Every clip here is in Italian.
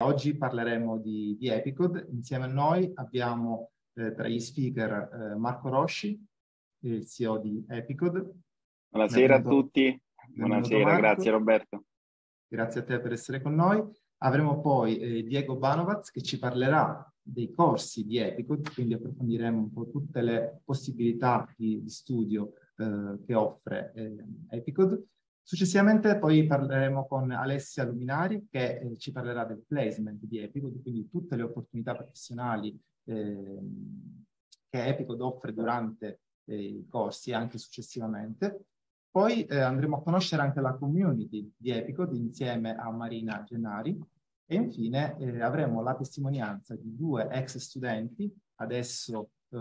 Oggi parleremo di, di, Epicod. Insieme a noi abbiamo eh, tra gli speaker eh, Marco Rosci, il CEO di Epicode. Buonasera a tutti. Buonasera, grazie Roberto. Grazie a te per essere con noi. Avremo poi eh, Diego Banovaz che ci parlerà dei corsi di Epicode, quindi approfondiremo un po' tutte le possibilità di, di studio eh, che offre eh, Epicode. Successivamente poi parleremo con Alessia Luminari che eh, ci parlerà del placement di Epicod, quindi tutte le opportunità professionali eh, che Epicod offre durante eh, i corsi e anche successivamente. Poi eh, andremo a conoscere anche la community di Epicod insieme a Marina Gennari e infine eh, avremo la testimonianza di due ex studenti, adesso eh,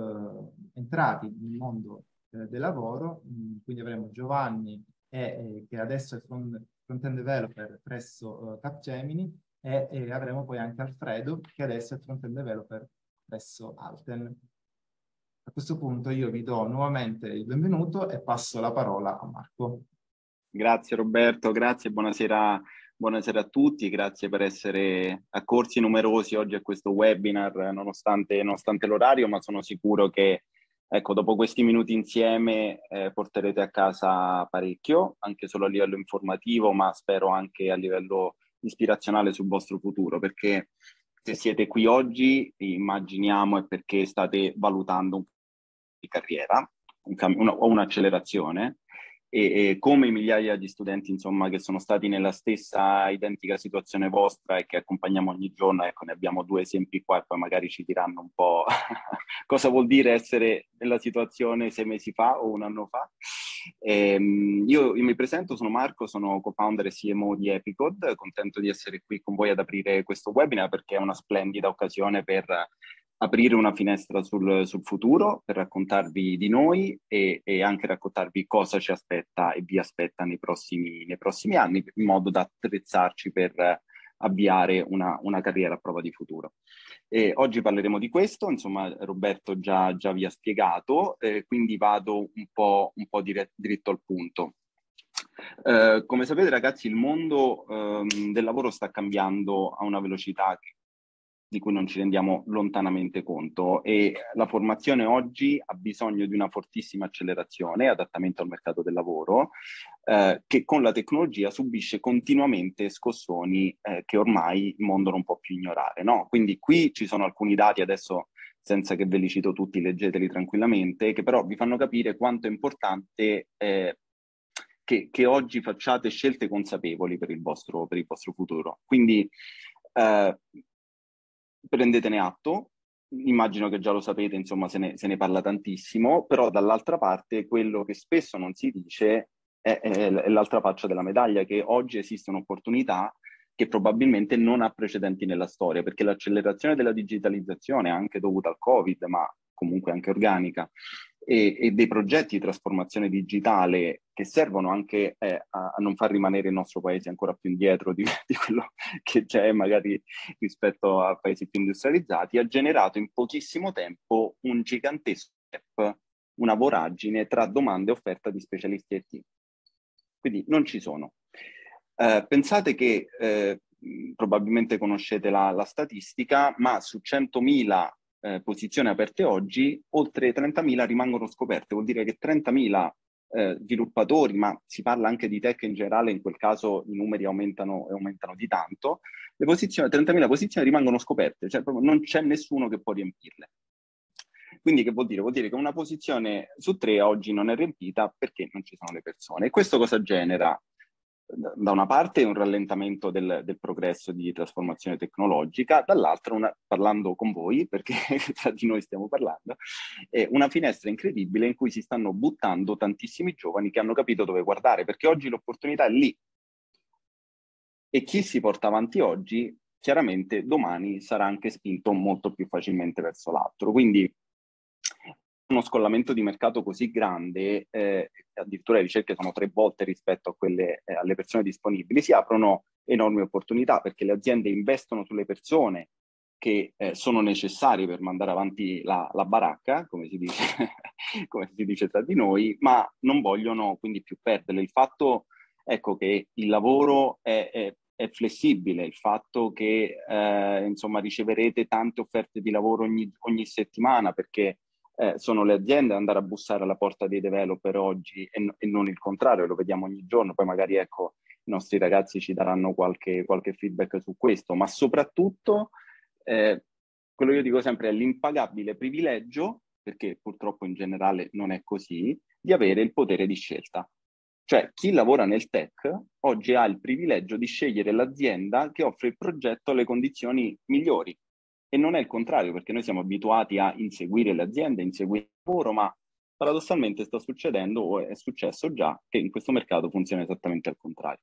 entrati nel mondo del lavoro, mm, quindi avremo Giovanni e, eh, che adesso è front-end developer presso uh, Capgemini e, e, avremo poi anche Alfredo che adesso è front-end developer presso Alten. A questo punto io vi do nuovamente il benvenuto e passo la parola a Marco. Grazie Roberto, grazie, buonasera, buonasera a tutti, grazie per essere accorsi numerosi oggi a questo webinar nonostante, nonostante l'orario, ma sono sicuro che Ecco, dopo questi minuti insieme eh, porterete a casa parecchio, anche solo a livello informativo, ma spero anche a livello ispirazionale sul vostro futuro, perché se siete qui oggi, immaginiamo è perché state valutando un cambio di carriera, un cam- una, o un'accelerazione, e, e, come migliaia di studenti insomma, che sono stati nella stessa identica situazione vostra e che accompagniamo ogni giorno, ecco ne abbiamo due esempi qua e poi magari ci diranno un po' cosa vuol dire essere nella situazione sei mesi fa o un anno fa. Ehm, io, io, mi presento, sono Marco, sono co-founder e CMO di Epicode, contento di essere qui con voi ad aprire questo webinar perché è una splendida occasione per aprire una finestra sul, sul futuro per raccontarvi di noi e, e, anche raccontarvi cosa ci aspetta e vi aspetta nei prossimi, nei prossimi anni, in modo da attrezzarci per avviare una, una carriera a prova di futuro. E oggi parleremo di questo, insomma Roberto già, già vi ha spiegato, eh, quindi vado un po', un po dire, dritto al punto. Eh, come sapete ragazzi il mondo ehm, del lavoro sta cambiando a una velocità che di cui non ci rendiamo lontanamente conto e la formazione oggi ha bisogno di una fortissima accelerazione, adattamento al mercato del lavoro, eh, che con la tecnologia subisce continuamente scossoni eh, che ormai il mondo non può più ignorare. No? Quindi qui ci sono alcuni dati, adesso senza che ve li cito tutti, leggeteli tranquillamente, che però vi fanno capire quanto è importante eh, che, che, oggi facciate scelte consapevoli per il vostro, per il vostro futuro. Quindi eh, prendetene atto, immagino che già lo sapete, insomma se ne, se ne parla tantissimo, però dall'altra parte quello che spesso non si dice è, è, è l'altra faccia della medaglia, che oggi esistono opportunità che probabilmente non ha precedenti nella storia, perché l'accelerazione della digitalizzazione, anche dovuta al Covid, ma comunque anche organica, e, e, dei progetti di trasformazione digitale che servono anche eh, a, a, non far rimanere il nostro paese ancora più indietro di, di, quello che c'è magari rispetto a paesi più industrializzati, ha generato in pochissimo tempo un gigantesco gap, una voragine tra domande e offerta di specialisti IT. Quindi non ci sono. Eh, pensate che eh, probabilmente conoscete la, la statistica, ma su 100.000 eh, posizioni aperte oggi, oltre 30.000 rimangono scoperte, vuol dire che 30.000 eh, sviluppatori, ma si parla anche di tech in generale, in quel caso i numeri aumentano e aumentano di tanto, le posizioni, 30.000 posizioni rimangono scoperte, cioè proprio non c'è nessuno che può riempirle. Quindi che vuol dire? Vuol dire che una posizione su tre oggi non è riempita perché non ci sono le persone. E questo cosa genera? da una parte un rallentamento del, del progresso di trasformazione tecnologica, dall'altra, una, parlando con voi, perché tra di noi stiamo parlando, è eh, una finestra incredibile in cui si stanno buttando tantissimi giovani che hanno capito dove guardare, perché oggi l'opportunità è lì. E chi si porta avanti oggi, chiaramente domani sarà anche spinto molto più facilmente verso l'altro. Quindi uno scollamento di mercato così grande, eh, addirittura le ricerche sono tre volte rispetto a quelle eh, alle persone disponibili, si aprono enormi opportunità perché le aziende investono sulle persone che eh, sono necessarie per mandare avanti la, la baracca, come si, dice, come si dice tra di noi, ma non vogliono quindi più perdere. Il fatto ecco, che il lavoro è, è è flessibile, il fatto che eh, insomma riceverete tante offerte di lavoro ogni, ogni settimana perché eh, sono le aziende ad andare a bussare alla porta dei developer oggi e, no, e, non il contrario, lo vediamo ogni giorno, poi magari ecco i nostri ragazzi ci daranno qualche, qualche feedback su questo, ma soprattutto eh, quello che io dico sempre è l'impagabile privilegio, perché purtroppo in generale non è così, di avere il potere di scelta. Cioè chi lavora nel tech oggi ha il privilegio di scegliere l'azienda che offre il progetto alle condizioni migliori e non è il contrario, perché noi siamo abituati a inseguire le aziende, inseguire il lavoro, ma paradossalmente sta succedendo o è successo già che in questo mercato funziona esattamente al contrario.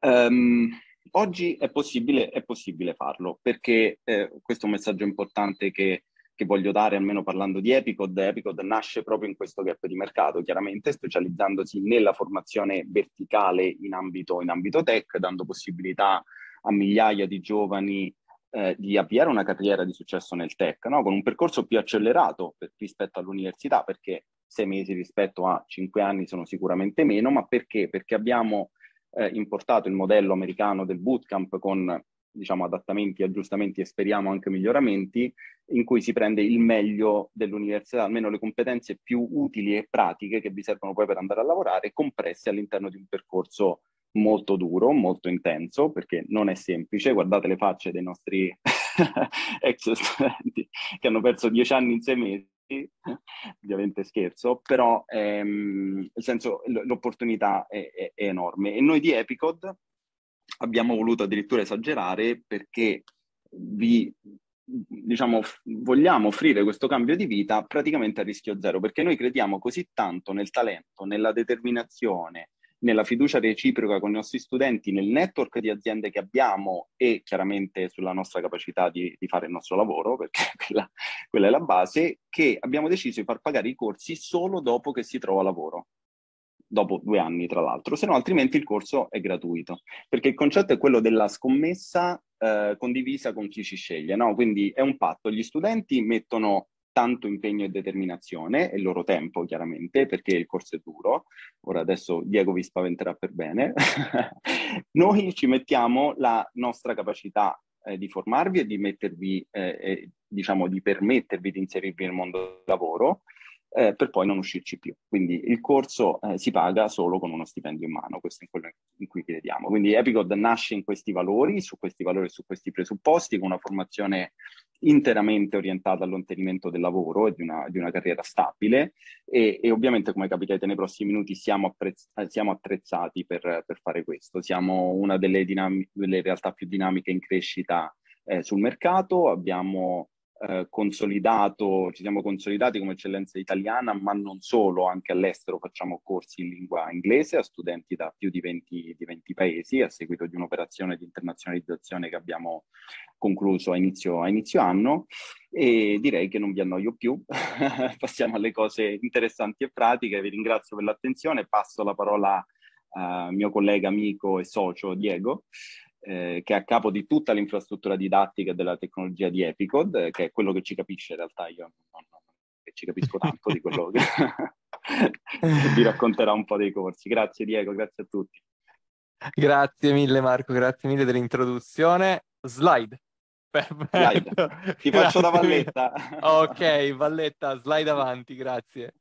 Um, oggi è possibile, è possibile, farlo, perché eh, questo è un messaggio importante che che voglio dare, almeno parlando di Epicod, Epicod nasce proprio in questo gap di mercato, chiaramente specializzandosi nella formazione verticale in ambito, in ambito tech, dando possibilità a migliaia di giovani eh, di avviare una carriera di successo nel tech, no? con un percorso più accelerato per, rispetto all'università, perché sei mesi rispetto a cinque anni sono sicuramente meno, ma perché? Perché abbiamo eh, importato il modello americano del bootcamp con diciamo, adattamenti, aggiustamenti e speriamo anche miglioramenti, in cui si prende il meglio dell'università, almeno le competenze più utili e pratiche che vi servono poi per andare a lavorare, compresse all'interno di un percorso molto duro, molto intenso, perché non è semplice. Guardate le facce dei nostri ex studenti che hanno perso dieci anni in sei mesi, ovviamente scherzo, però ehm, nel senso l'opportunità è, è, è, enorme. E noi di Epicod abbiamo voluto addirittura esagerare perché vi diciamo vogliamo offrire questo cambio di vita praticamente a rischio zero perché noi crediamo così tanto nel talento, nella determinazione, nella fiducia reciproca con i nostri studenti, nel network di aziende che abbiamo e chiaramente sulla nostra capacità di, di fare il nostro lavoro, perché quella, quella, è la base, che abbiamo deciso di far pagare i corsi solo dopo che si trova lavoro. Dopo due anni, tra l'altro, se no altrimenti il corso è gratuito. Perché il concetto è quello della scommessa eh, condivisa con chi ci sceglie, no? Quindi è un patto. Gli studenti mettono tanto impegno e determinazione e il loro tempo chiaramente perché il corso è duro ora adesso Diego vi spaventerà per bene, noi ci mettiamo la nostra capacità eh, di formarvi e di mettervi, eh, eh, diciamo, di permettervi di inserirvi nel mondo del lavoro eh, per poi non uscirci più. Quindi il corso eh, si paga solo con uno stipendio in mano, questo è quello in cui crediamo. Quindi Epicod nasce in questi valori, su questi valori e su questi presupposti, con una formazione interamente orientata all'ontenimento del lavoro e di una, di una carriera stabile e, e, ovviamente come capirete nei prossimi minuti siamo, apprezz- eh, siamo attrezzati per, per, fare questo, siamo una delle, dinam- delle realtà più dinamiche in crescita eh, sul mercato, abbiamo eh, consolidato, ci siamo consolidati come eccellenza italiana, ma non solo, anche all'estero facciamo corsi in lingua inglese a studenti da più di 20, di 20 paesi a seguito di un'operazione di internazionalizzazione che abbiamo concluso a inizio, a inizio anno e direi che non vi annoio più, passiamo alle cose interessanti e pratiche, vi ringrazio per l'attenzione, passo la parola a eh, mio collega, amico e socio Diego eh, che è a capo di tutta l'infrastruttura didattica della tecnologia di Epicod, eh, che è quello che ci capisce in realtà, io non, non ci capisco tanto di quello che vi racconterà un po' dei corsi. Grazie Diego, grazie a tutti. Grazie mille Marco, grazie mille dell'introduzione. Slide. Perfetto. Ti faccio la valletta. ok, valletta, slide avanti, grazie.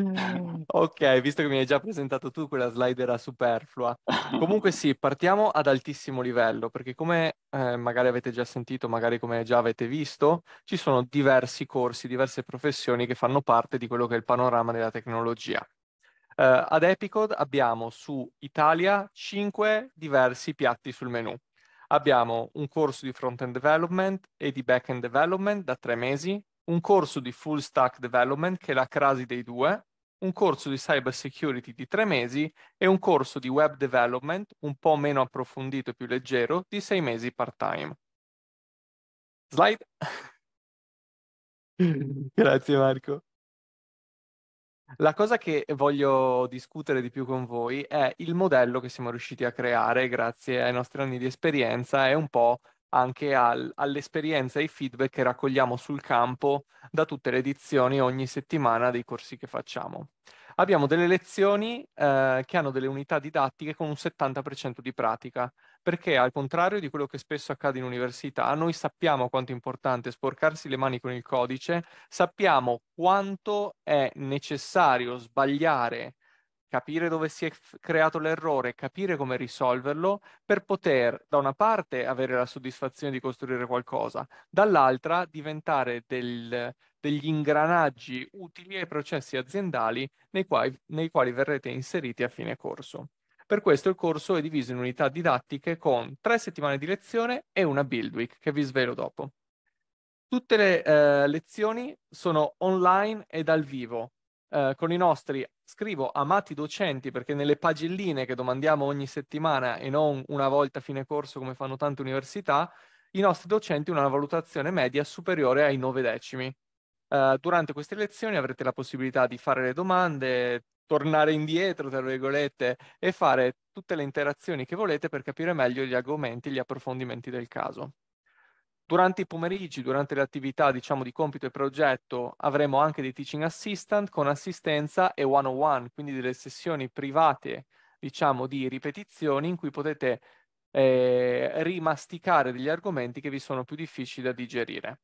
Mm. Ok, visto che mi hai già presentato tu, quella slide era superflua. Comunque sì, partiamo ad altissimo livello, perché come eh, magari avete già sentito, magari come già avete visto, ci sono diversi corsi, diverse professioni che fanno parte di quello che è il panorama della tecnologia. Uh, ad Epicode abbiamo su Italia 5 diversi piatti sul menu. Abbiamo un corso di front-end development e di back-end development da tre mesi, un corso di full stack development che è la crasi dei due, un corso di cyber security di tre mesi e un corso di web development un po' meno approfondito e più leggero di sei mesi part-time. Slide. Grazie Marco. La cosa che voglio discutere di più con voi è il modello che siamo riusciti a creare grazie ai nostri anni di esperienza e un po' anche al, all'esperienza e ai feedback che raccogliamo sul campo da tutte le edizioni ogni settimana dei corsi che facciamo. Abbiamo delle lezioni eh, che hanno delle unità didattiche con un 70% di pratica, perché al contrario di quello che spesso accade in università, noi sappiamo quanto è importante sporcarsi le mani con il codice, sappiamo quanto è necessario sbagliare capire dove si è creato l'errore, capire come risolverlo per poter da una parte avere la soddisfazione di costruire qualcosa, dall'altra diventare del, degli ingranaggi utili ai processi aziendali nei quali, nei quali verrete inseriti a fine corso. Per questo il corso è diviso in unità didattiche con tre settimane di lezione e una build week che vi svelo dopo. Tutte le eh, lezioni sono online e dal vivo, eh, con i nostri scrivo amati docenti perché nelle pagelline che domandiamo ogni settimana e non una volta a fine corso come fanno tante università, i nostri docenti hanno una valutazione media superiore ai 9 decimi. Uh, durante queste lezioni avrete la possibilità di fare le domande, tornare indietro, tra virgolette, e fare tutte le interazioni che volete per capire meglio gli argomenti, gli approfondimenti del caso. Durante i pomeriggi, durante le attività diciamo, di compito e progetto, avremo anche dei teaching assistant con assistenza e one-on-one, quindi delle sessioni private diciamo, di ripetizioni in cui potete eh, rimasticare degli argomenti che vi sono più difficili da digerire.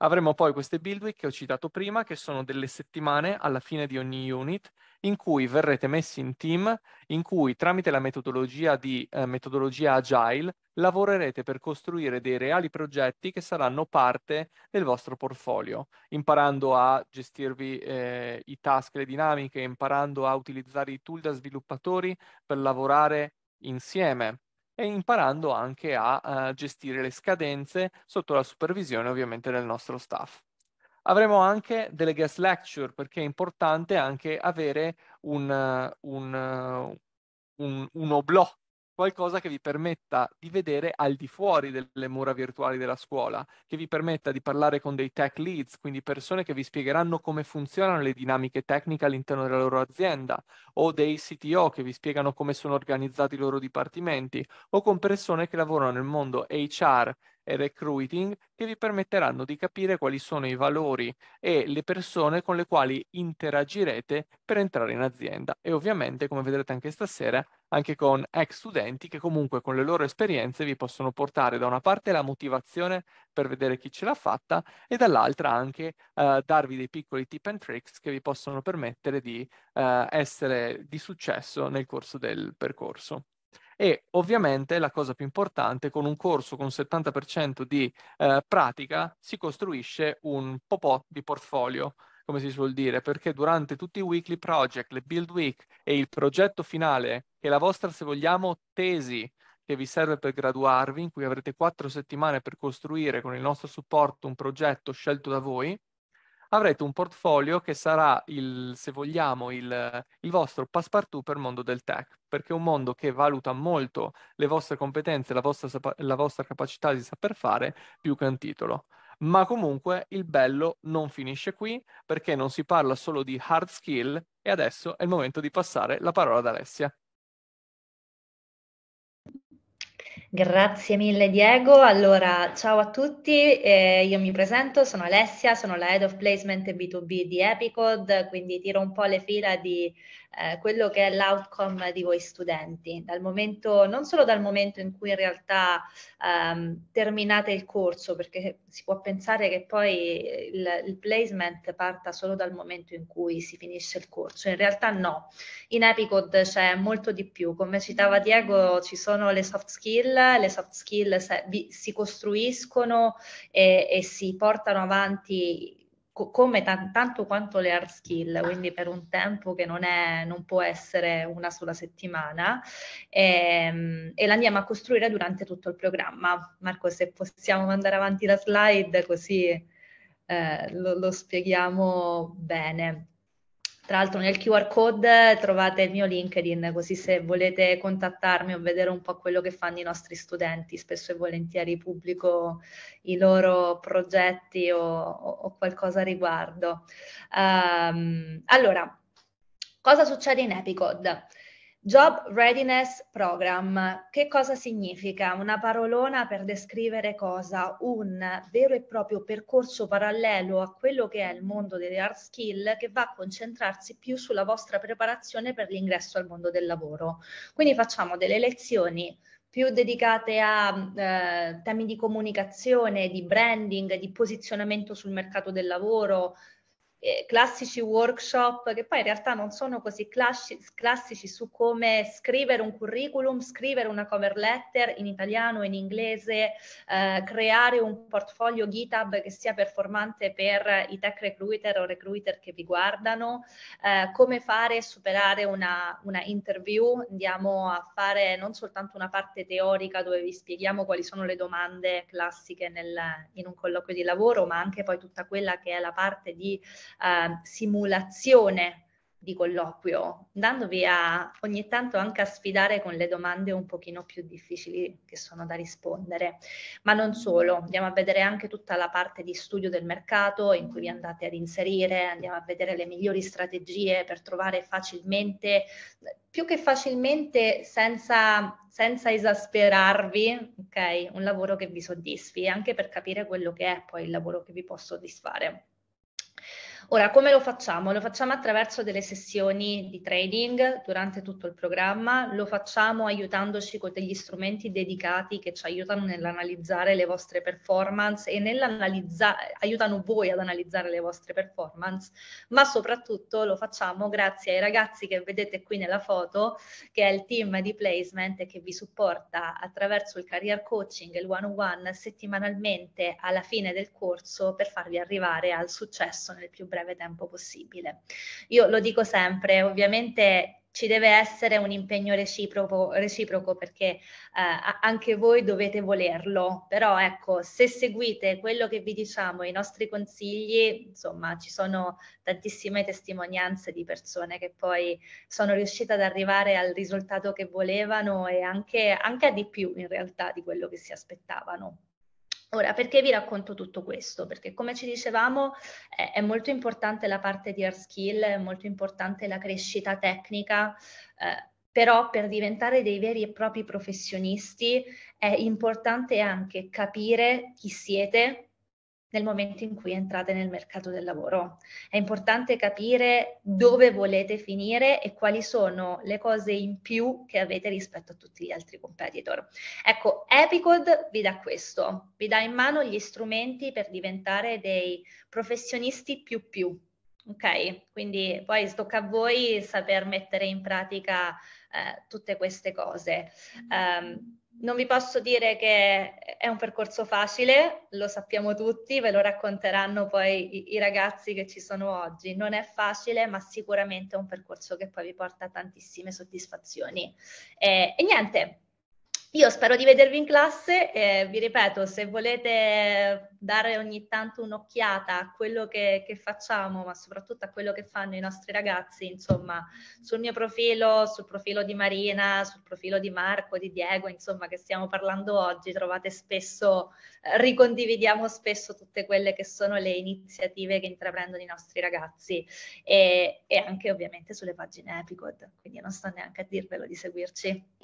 Avremo poi queste build week che ho citato prima, che sono delle settimane alla fine di ogni unit, in cui verrete messi in team, in cui tramite la metodologia di eh, metodologia agile lavorerete per costruire dei reali progetti che saranno parte del vostro portfolio, imparando a gestirvi eh, i task, le dinamiche, imparando a utilizzare i tool da sviluppatori per lavorare insieme e imparando anche a, a eh, gestire le scadenze sotto la supervisione ovviamente del nostro staff. Avremo anche delle guest lecture perché è importante anche avere un, un, un, un oblò qualcosa che vi permetta di vedere al di fuori delle mura virtuali della scuola, che vi permetta di parlare con dei tech leads, quindi persone che vi spiegheranno come funzionano le dinamiche tecniche all'interno della loro azienda, o dei CTO che vi spiegano come sono organizzati i loro dipartimenti, o con persone che lavorano nel mondo HR e recruiting che vi permetteranno di capire quali sono i valori e le persone con le quali interagirete per entrare in azienda e ovviamente come vedrete anche stasera anche con ex studenti che comunque con le loro esperienze vi possono portare da una parte la motivazione per vedere chi ce l'ha fatta e dall'altra anche eh, darvi dei piccoli tip and tricks che vi possono permettere di eh, essere di successo nel corso del percorso e ovviamente la cosa più importante, con un corso con 70% di eh, pratica si costruisce un popò di portfolio, come si suol dire, perché durante tutti i weekly project, le build week e il progetto finale, che è la vostra, se vogliamo, tesi che vi serve per graduarvi, in cui avrete quattro settimane per costruire con il nostro supporto un progetto scelto da voi, avrete un portfolio che sarà, il, se vogliamo, il, il, vostro passepartout per il mondo del tech, perché è un mondo che valuta molto le vostre competenze, la vostra, la vostra capacità di saper fare più che un titolo. Ma comunque il bello non finisce qui perché non si parla solo di hard skill e adesso è il momento di passare la parola ad Alessia. Grazie mille Diego. Allora, ciao a tutti, eh, io mi presento, sono Alessia, sono la Head of Placement B2B di Epicode, quindi tiro un po' le fila di eh, quello che è l'outcome di voi studenti, dal momento, non solo dal momento in cui in realtà ehm, terminate il corso, perché si può pensare che poi il, il, placement parta solo dal momento in cui si finisce il corso, in realtà no, in Epicode c'è molto di più, come citava Diego ci sono le soft skill, le soft skill si costruiscono e, e si portano avanti co- come t- tanto quanto le hard skill, quindi per un tempo che non, è, non può essere una sola settimana, ehm, e, e, la andiamo a costruire durante tutto il programma. Marco, se possiamo mandare avanti la slide così eh, lo, lo spieghiamo bene. Tra l'altro nel QR code trovate il mio LinkedIn, così se volete contattarmi o vedere un po' quello che fanno i nostri studenti, spesso e volentieri pubblico i loro progetti o, o, qualcosa a riguardo. Um, allora, cosa succede in Epicode? Job Readiness Program. Che cosa significa? Una parolona per descrivere cosa? Un vero e proprio percorso parallelo a quello che è il mondo delle hard skill che va a concentrarsi più sulla vostra preparazione per l'ingresso al mondo del lavoro. Quindi facciamo delle lezioni più dedicate a eh, temi di comunicazione, di branding, di posizionamento sul mercato del lavoro, eh, classici workshop che poi in realtà non sono così classi- classici su come scrivere un curriculum, scrivere una cover letter in italiano, in inglese, eh, creare un portfolio GitHub che sia performante per i tech recruiter o recruiter che vi guardano, eh, come fare e superare una, una interview, andiamo a fare non soltanto una parte teorica dove vi spieghiamo quali sono le domande classiche nel, in un colloquio di lavoro, ma anche poi tutta quella che è la parte di eh, simulazione di colloquio, andandovi a ogni tanto anche a sfidare con le domande un pochino più difficili che sono da rispondere. Ma non solo, andiamo a vedere anche tutta la parte di studio del mercato in cui vi andate ad inserire, andiamo a vedere le migliori strategie per trovare facilmente, più che facilmente, senza, senza esasperarvi, okay? un lavoro che vi soddisfi, anche per capire quello che è poi il lavoro che vi può soddisfare. Ora, come lo facciamo? Lo facciamo attraverso delle sessioni di trading durante tutto il programma, lo facciamo aiutandoci con degli strumenti dedicati che ci aiutano nell'analizzare le vostre performance e aiutano voi ad analizzare le vostre performance, ma soprattutto lo facciamo grazie ai ragazzi che vedete qui nella foto, che è il team di placement che vi supporta attraverso il career coaching e il one-on-one settimanalmente alla fine del corso per farvi arrivare al successo nel più breve breve tempo possibile. Io lo dico sempre, ovviamente ci deve essere un impegno reciproco, reciproco perché eh, anche voi dovete volerlo, però ecco, se seguite quello che vi diciamo, i nostri consigli, insomma, ci sono tantissime testimonianze di persone che poi sono riuscite ad arrivare al risultato che volevano e anche, anche a di più in realtà di quello che si aspettavano. Ora, perché vi racconto tutto questo? Perché come ci dicevamo eh, è molto importante la parte di hard skill, è molto importante la crescita tecnica, eh, però per diventare dei veri e propri professionisti è importante anche capire chi siete, nel momento in cui entrate nel mercato del lavoro. È importante capire dove volete finire e quali sono le cose in più che avete rispetto a tutti gli altri competitor. Ecco, Epicode vi dà questo, vi dà in mano gli strumenti per diventare dei professionisti più più. Ok, quindi poi tocca a voi saper mettere in pratica eh, tutte queste cose. Um, non vi posso dire che è un percorso facile, lo sappiamo tutti, ve lo racconteranno poi i, i, ragazzi che ci sono oggi. Non è facile, ma sicuramente è un percorso che poi vi porta tantissime soddisfazioni. Eh, e niente, io spero di vedervi in classe e vi ripeto, se volete dare ogni tanto un'occhiata a quello che, che, facciamo, ma soprattutto a quello che fanno i nostri ragazzi, insomma, sul mio profilo, sul profilo di Marina, sul profilo di Marco, di Diego, insomma, che stiamo parlando oggi, trovate spesso, eh, ricondividiamo spesso tutte quelle che sono le iniziative che intraprendono i nostri ragazzi e, e anche ovviamente sulle pagine Epicode, quindi non sto neanche a dirvelo di seguirci.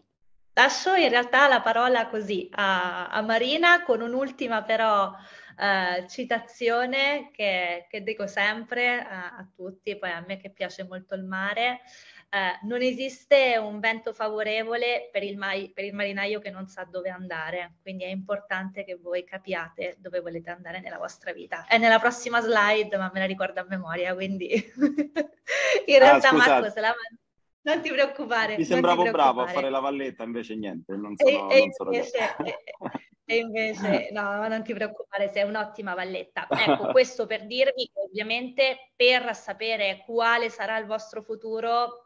Lascio in realtà la parola così a, a Marina con un'ultima però eh, citazione che, che, dico sempre a, a, tutti, poi a me che piace molto il mare. Eh, non esiste un vento favorevole per il, mai, per il marinaio che non sa dove andare, quindi è importante che voi capiate dove volete andare nella vostra vita. È nella prossima slide, ma me la ricordo a memoria, quindi in ah, realtà ah, Marco se la manda non ti preoccupare. Mi sembravo bravo a fare la valletta, invece niente, non sono, e, non e sono invece, e, e, invece, no, non ti preoccupare, sei un'ottima valletta. Ecco, questo per dirvi che ovviamente per sapere quale sarà il vostro futuro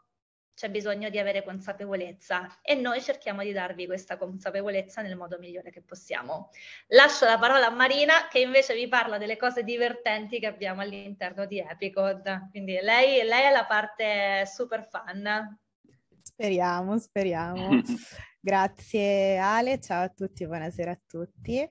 c'è bisogno di avere consapevolezza e noi cerchiamo di darvi questa consapevolezza nel modo migliore che possiamo. Lascio la parola a Marina che invece vi parla delle cose divertenti che abbiamo all'interno di Epicod, quindi lei, lei è la parte super fan. Speriamo, speriamo. Grazie Ale, ciao a tutti, buonasera a tutti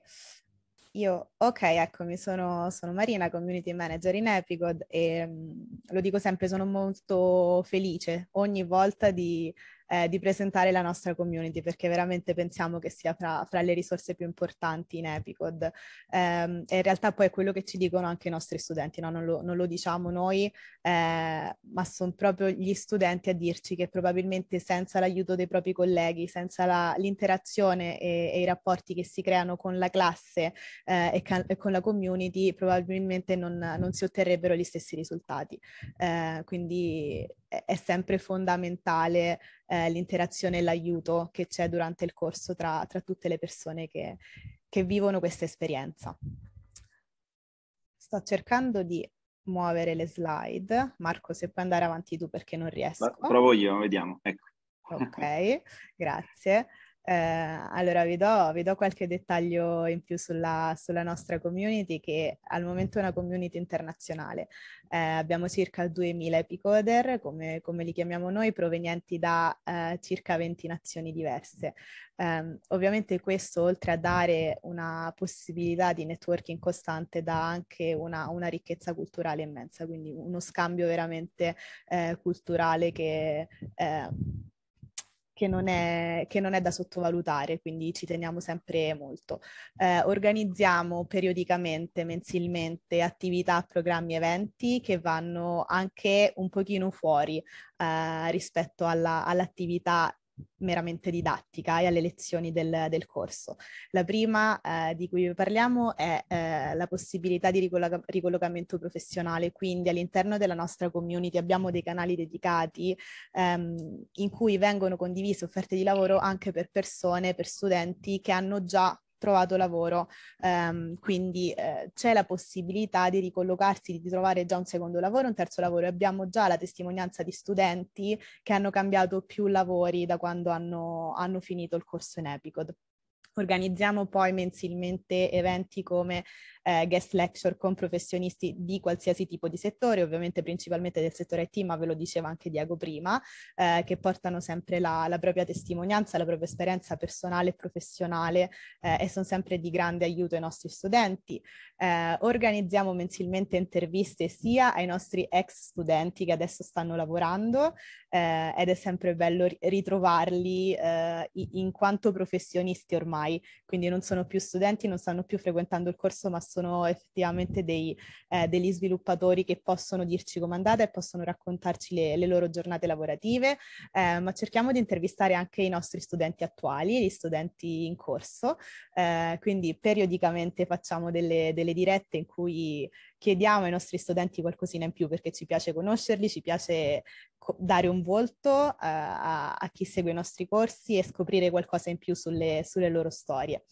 io, ok, eccomi, sono, sono Marina, community manager in Epicod e mm, lo dico sempre, sono molto felice ogni volta di eh, di presentare la nostra community perché veramente pensiamo che sia fra, fra le risorse più importanti in Epicod eh, e in realtà poi è quello che ci dicono anche i nostri studenti, no? non, lo, non, lo, diciamo noi eh, ma sono proprio gli studenti a dirci che probabilmente senza l'aiuto dei propri colleghi, senza la, l'interazione e, e, i rapporti che si creano con la classe eh, e, ca- e, con la community probabilmente non, non si otterrebbero gli stessi risultati. Eh, quindi è sempre fondamentale eh, l'interazione e l'aiuto che c'è durante il corso tra, tra tutte le persone che, che vivono questa esperienza. Sto cercando di muovere le slide. Marco, se puoi andare avanti tu perché non riesco. Provo io, vediamo. Ecco. Ok, grazie. Eh, allora, vi do, vi do, qualche dettaglio in più sulla, sulla, nostra community, che al momento è una community internazionale. Eh, abbiamo circa 2000 epicoder, come, come, li chiamiamo noi, provenienti da eh, circa 20 nazioni diverse. Ehm, ovviamente questo, oltre a dare una possibilità di networking costante, dà anche una, una ricchezza culturale immensa, quindi uno scambio veramente eh, culturale che eh, che non, è, che non è, da sottovalutare, quindi ci teniamo sempre molto. Eh, organizziamo periodicamente, mensilmente, attività, programmi, eventi che vanno anche un pochino fuori eh, rispetto alla, all'attività meramente didattica e alle lezioni del, del corso. La prima eh, di cui vi parliamo è eh, la possibilità di ricolloca- ricollocamento professionale, quindi all'interno della nostra community abbiamo dei canali dedicati ehm, in cui vengono condivise offerte di lavoro anche per persone, per studenti che hanno già trovato lavoro, ehm, quindi eh, c'è la possibilità di ricollocarsi, di trovare già un secondo lavoro, un terzo lavoro. Abbiamo già la testimonianza di studenti che hanno cambiato più lavori da quando hanno, hanno finito il corso in Epicod. Organizziamo poi mensilmente eventi come eh, guest lecture con professionisti di qualsiasi tipo di settore, ovviamente principalmente del settore IT, ma ve lo diceva anche Diego prima, eh, che portano sempre la, la, propria testimonianza, la propria esperienza personale e professionale eh, e sono sempre di grande aiuto ai nostri studenti. Eh, organizziamo mensilmente interviste sia ai nostri ex studenti che adesso stanno lavorando eh, ed è sempre bello ritrovarli eh, in quanto professionisti ormai, quindi non sono più studenti, non stanno più frequentando il corso, ma sono sono effettivamente dei, eh, degli sviluppatori che possono dirci com'è andata e possono raccontarci le, le loro giornate lavorative, eh, ma cerchiamo di intervistare anche i nostri studenti attuali, gli studenti in corso, eh, quindi periodicamente facciamo delle, delle dirette in cui chiediamo ai nostri studenti qualcosina in più perché ci piace conoscerli, ci piace co- dare un volto uh, a, a, chi segue i nostri corsi e scoprire qualcosa in più sulle, sulle, loro storie.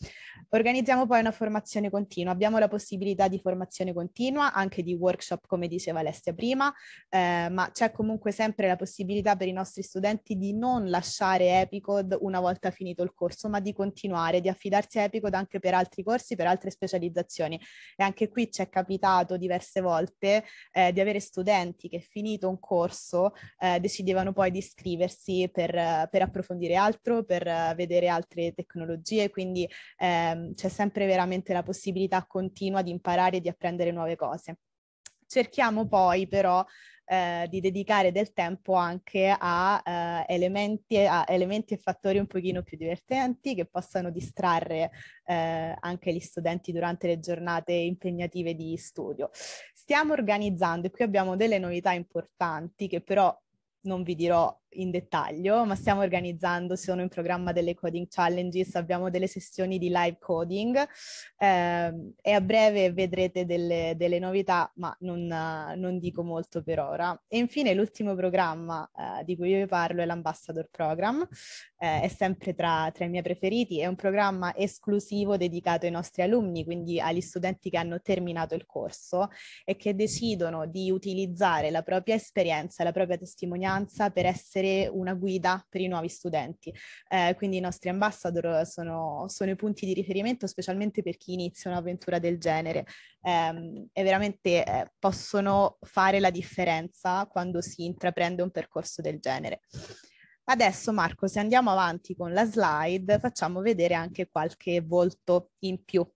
Organizziamo poi una formazione continua, abbiamo la possibilità di formazione continua, anche di workshop come diceva Alessia prima, eh, ma c'è comunque sempre la possibilità per i nostri studenti di non lasciare Epicod una volta finito il corso, ma di continuare, di affidarsi a Epicod anche per altri corsi, per altre specializzazioni. E anche qui ci capitato diverse volte eh, di avere studenti che finito un corso eh, decidevano poi di iscriversi per, per approfondire altro, per eh, vedere altre tecnologie, quindi ehm, c'è sempre veramente la possibilità continua di imparare e di apprendere nuove cose. Cerchiamo poi però eh, di dedicare del tempo anche a, eh, elementi, a, elementi, e fattori un pochino più divertenti che possano distrarre eh, anche gli studenti durante le giornate impegnative di studio. Stiamo organizzando, e qui abbiamo delle novità importanti che però non vi dirò in dettaglio, ma stiamo organizzando, sono in programma delle coding challenges, abbiamo delle sessioni di live coding eh, e a breve vedrete delle, delle novità, ma non, non, dico molto per ora. E infine l'ultimo programma eh, di cui vi parlo è l'Ambassador Program, eh, è sempre tra, tra i miei preferiti, è un programma esclusivo dedicato ai nostri alunni, quindi agli studenti che hanno terminato il corso e che decidono di utilizzare la propria esperienza, la propria testimonianza per essere essere una guida per i nuovi studenti. Eh, quindi i nostri ambassador sono, sono, i punti di riferimento, specialmente per chi inizia un'avventura del genere. Eh, e veramente eh, possono fare la differenza quando si intraprende un percorso del genere. Adesso Marco, se andiamo avanti con la slide, facciamo vedere anche qualche volto in più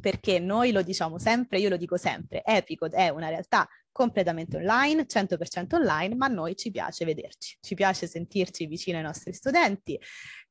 perché noi lo diciamo sempre, io lo dico sempre, Epicod è una realtà completamente online, 100% online, ma a noi ci piace vederci, ci piace sentirci vicino ai nostri studenti,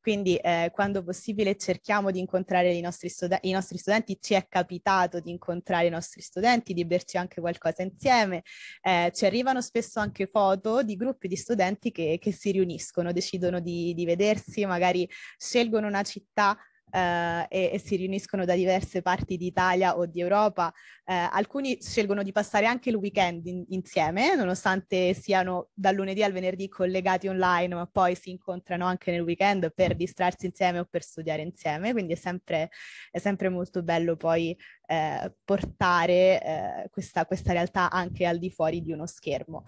quindi eh, quando possibile cerchiamo di incontrare i nostri, studen- i nostri, studenti, ci è capitato di incontrare i nostri studenti, di berci anche qualcosa insieme, eh, ci arrivano spesso anche foto di gruppi di studenti che, che si riuniscono, decidono di, di vedersi, magari scelgono una città eh, e, e, si riuniscono da diverse parti d'Italia o di Europa. Eh, alcuni scelgono di passare anche il weekend in, insieme, nonostante siano dal lunedì al venerdì collegati online, ma poi si incontrano anche nel weekend per distrarsi insieme o per studiare insieme, quindi è sempre, è sempre molto bello poi eh, portare eh, questa, questa, realtà anche al di fuori di uno schermo.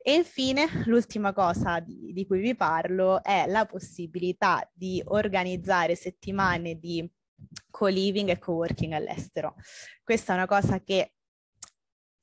E infine l'ultima cosa di, di cui vi parlo è la possibilità di organizzare settimane di co-living e co-working all'estero. Questa è una cosa che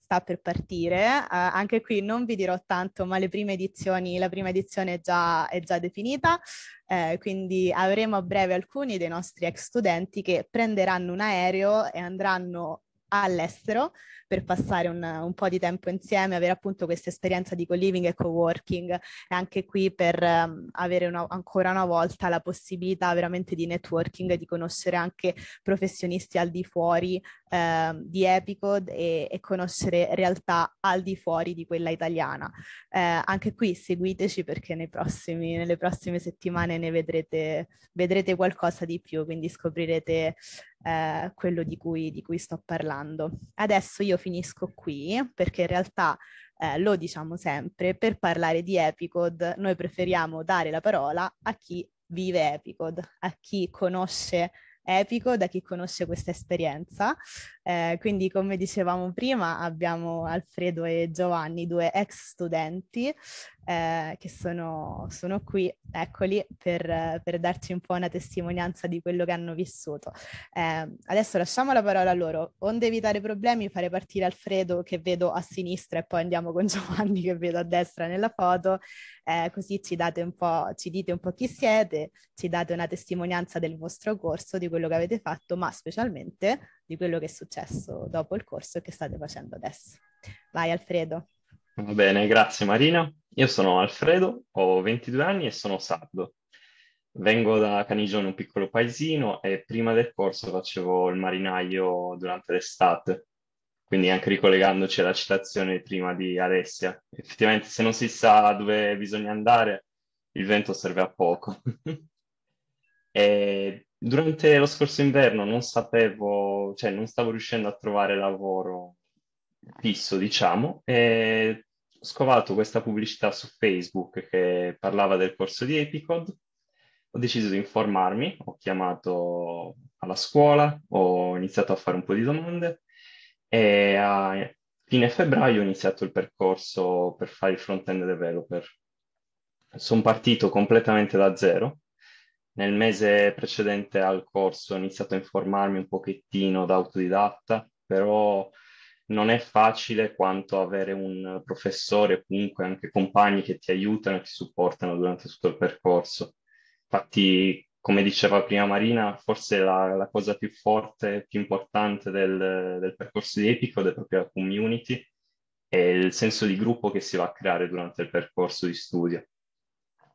sta per partire. Eh, anche qui non vi dirò tanto, ma le prime edizioni, la prima edizione è già, è già definita, eh, quindi avremo a breve alcuni dei nostri ex studenti che prenderanno un aereo e andranno all'estero per passare un, un, po' di tempo insieme, avere appunto questa esperienza di co-living e co-working e anche qui per um, avere una, ancora una volta la possibilità veramente di networking, di conoscere anche professionisti al di fuori eh, di Epicod e, e, conoscere realtà al di fuori di quella italiana. Eh, anche qui seguiteci perché prossimi, nelle prossime settimane ne vedrete, vedrete, qualcosa di più, quindi scoprirete eh, quello di cui, di cui sto parlando. Adesso io finisco qui perché in realtà eh, lo diciamo sempre, per parlare di Epicod noi preferiamo dare la parola a chi vive Epicod, a chi conosce epico da chi conosce questa esperienza. Eh, quindi, come dicevamo prima, abbiamo Alfredo e Giovanni, due ex studenti eh, che sono, sono, qui, eccoli, per, per, darci un po' una testimonianza di quello che hanno vissuto. Eh, adesso lasciamo la parola a loro, onde evitare problemi farei partire Alfredo che vedo a sinistra e poi andiamo con Giovanni che vedo a destra nella foto, eh, così ci, date un po', ci dite un po' chi siete, ci date una testimonianza del vostro corso, di quello che avete fatto, ma specialmente di quello che è successo dopo il corso e che state facendo adesso. Vai Alfredo. Va bene, grazie Marina. Io sono Alfredo, ho 22 anni e sono sardo. Vengo da Canigione, un piccolo paesino, e prima del corso facevo il marinaio durante l'estate. Quindi anche ricollegandoci alla citazione prima di Alessia. Effettivamente se non si sa dove bisogna andare, il vento serve a poco. e durante lo scorso inverno non sapevo, cioè non stavo riuscendo a trovare lavoro fisso, diciamo, e scovato questa pubblicità su Facebook che parlava del corso di Epicode, ho deciso di informarmi, ho chiamato alla scuola, ho iniziato a fare un po' di domande e a fine febbraio ho iniziato il percorso per fare il front-end developer. Sono partito completamente da zero. Nel mese precedente al corso ho iniziato a informarmi un pochettino da autodidatta, però non è facile quanto avere un professore comunque anche compagni che ti aiutano e ti supportano durante tutto il percorso. Infatti, come diceva prima Marina, forse la, la cosa più forte, più importante del, del percorso di Epico è proprio la community e il senso di gruppo che si va a creare durante il percorso di studio.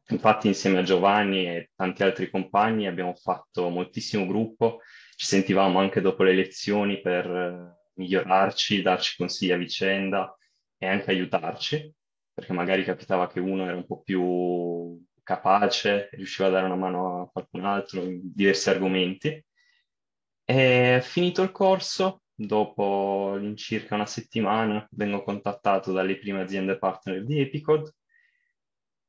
Infatti insieme a Giovanni e tanti altri compagni abbiamo fatto moltissimo gruppo, ci sentivamo anche dopo le lezioni per migliorarci, darci consigli a vicenda e anche aiutarci, perché magari capitava che uno era un po' più capace, riusciva a dare una mano a qualcun altro in diversi argomenti. E finito il corso, dopo circa una settimana, vengo contattato dalle prime aziende partner di Epicod.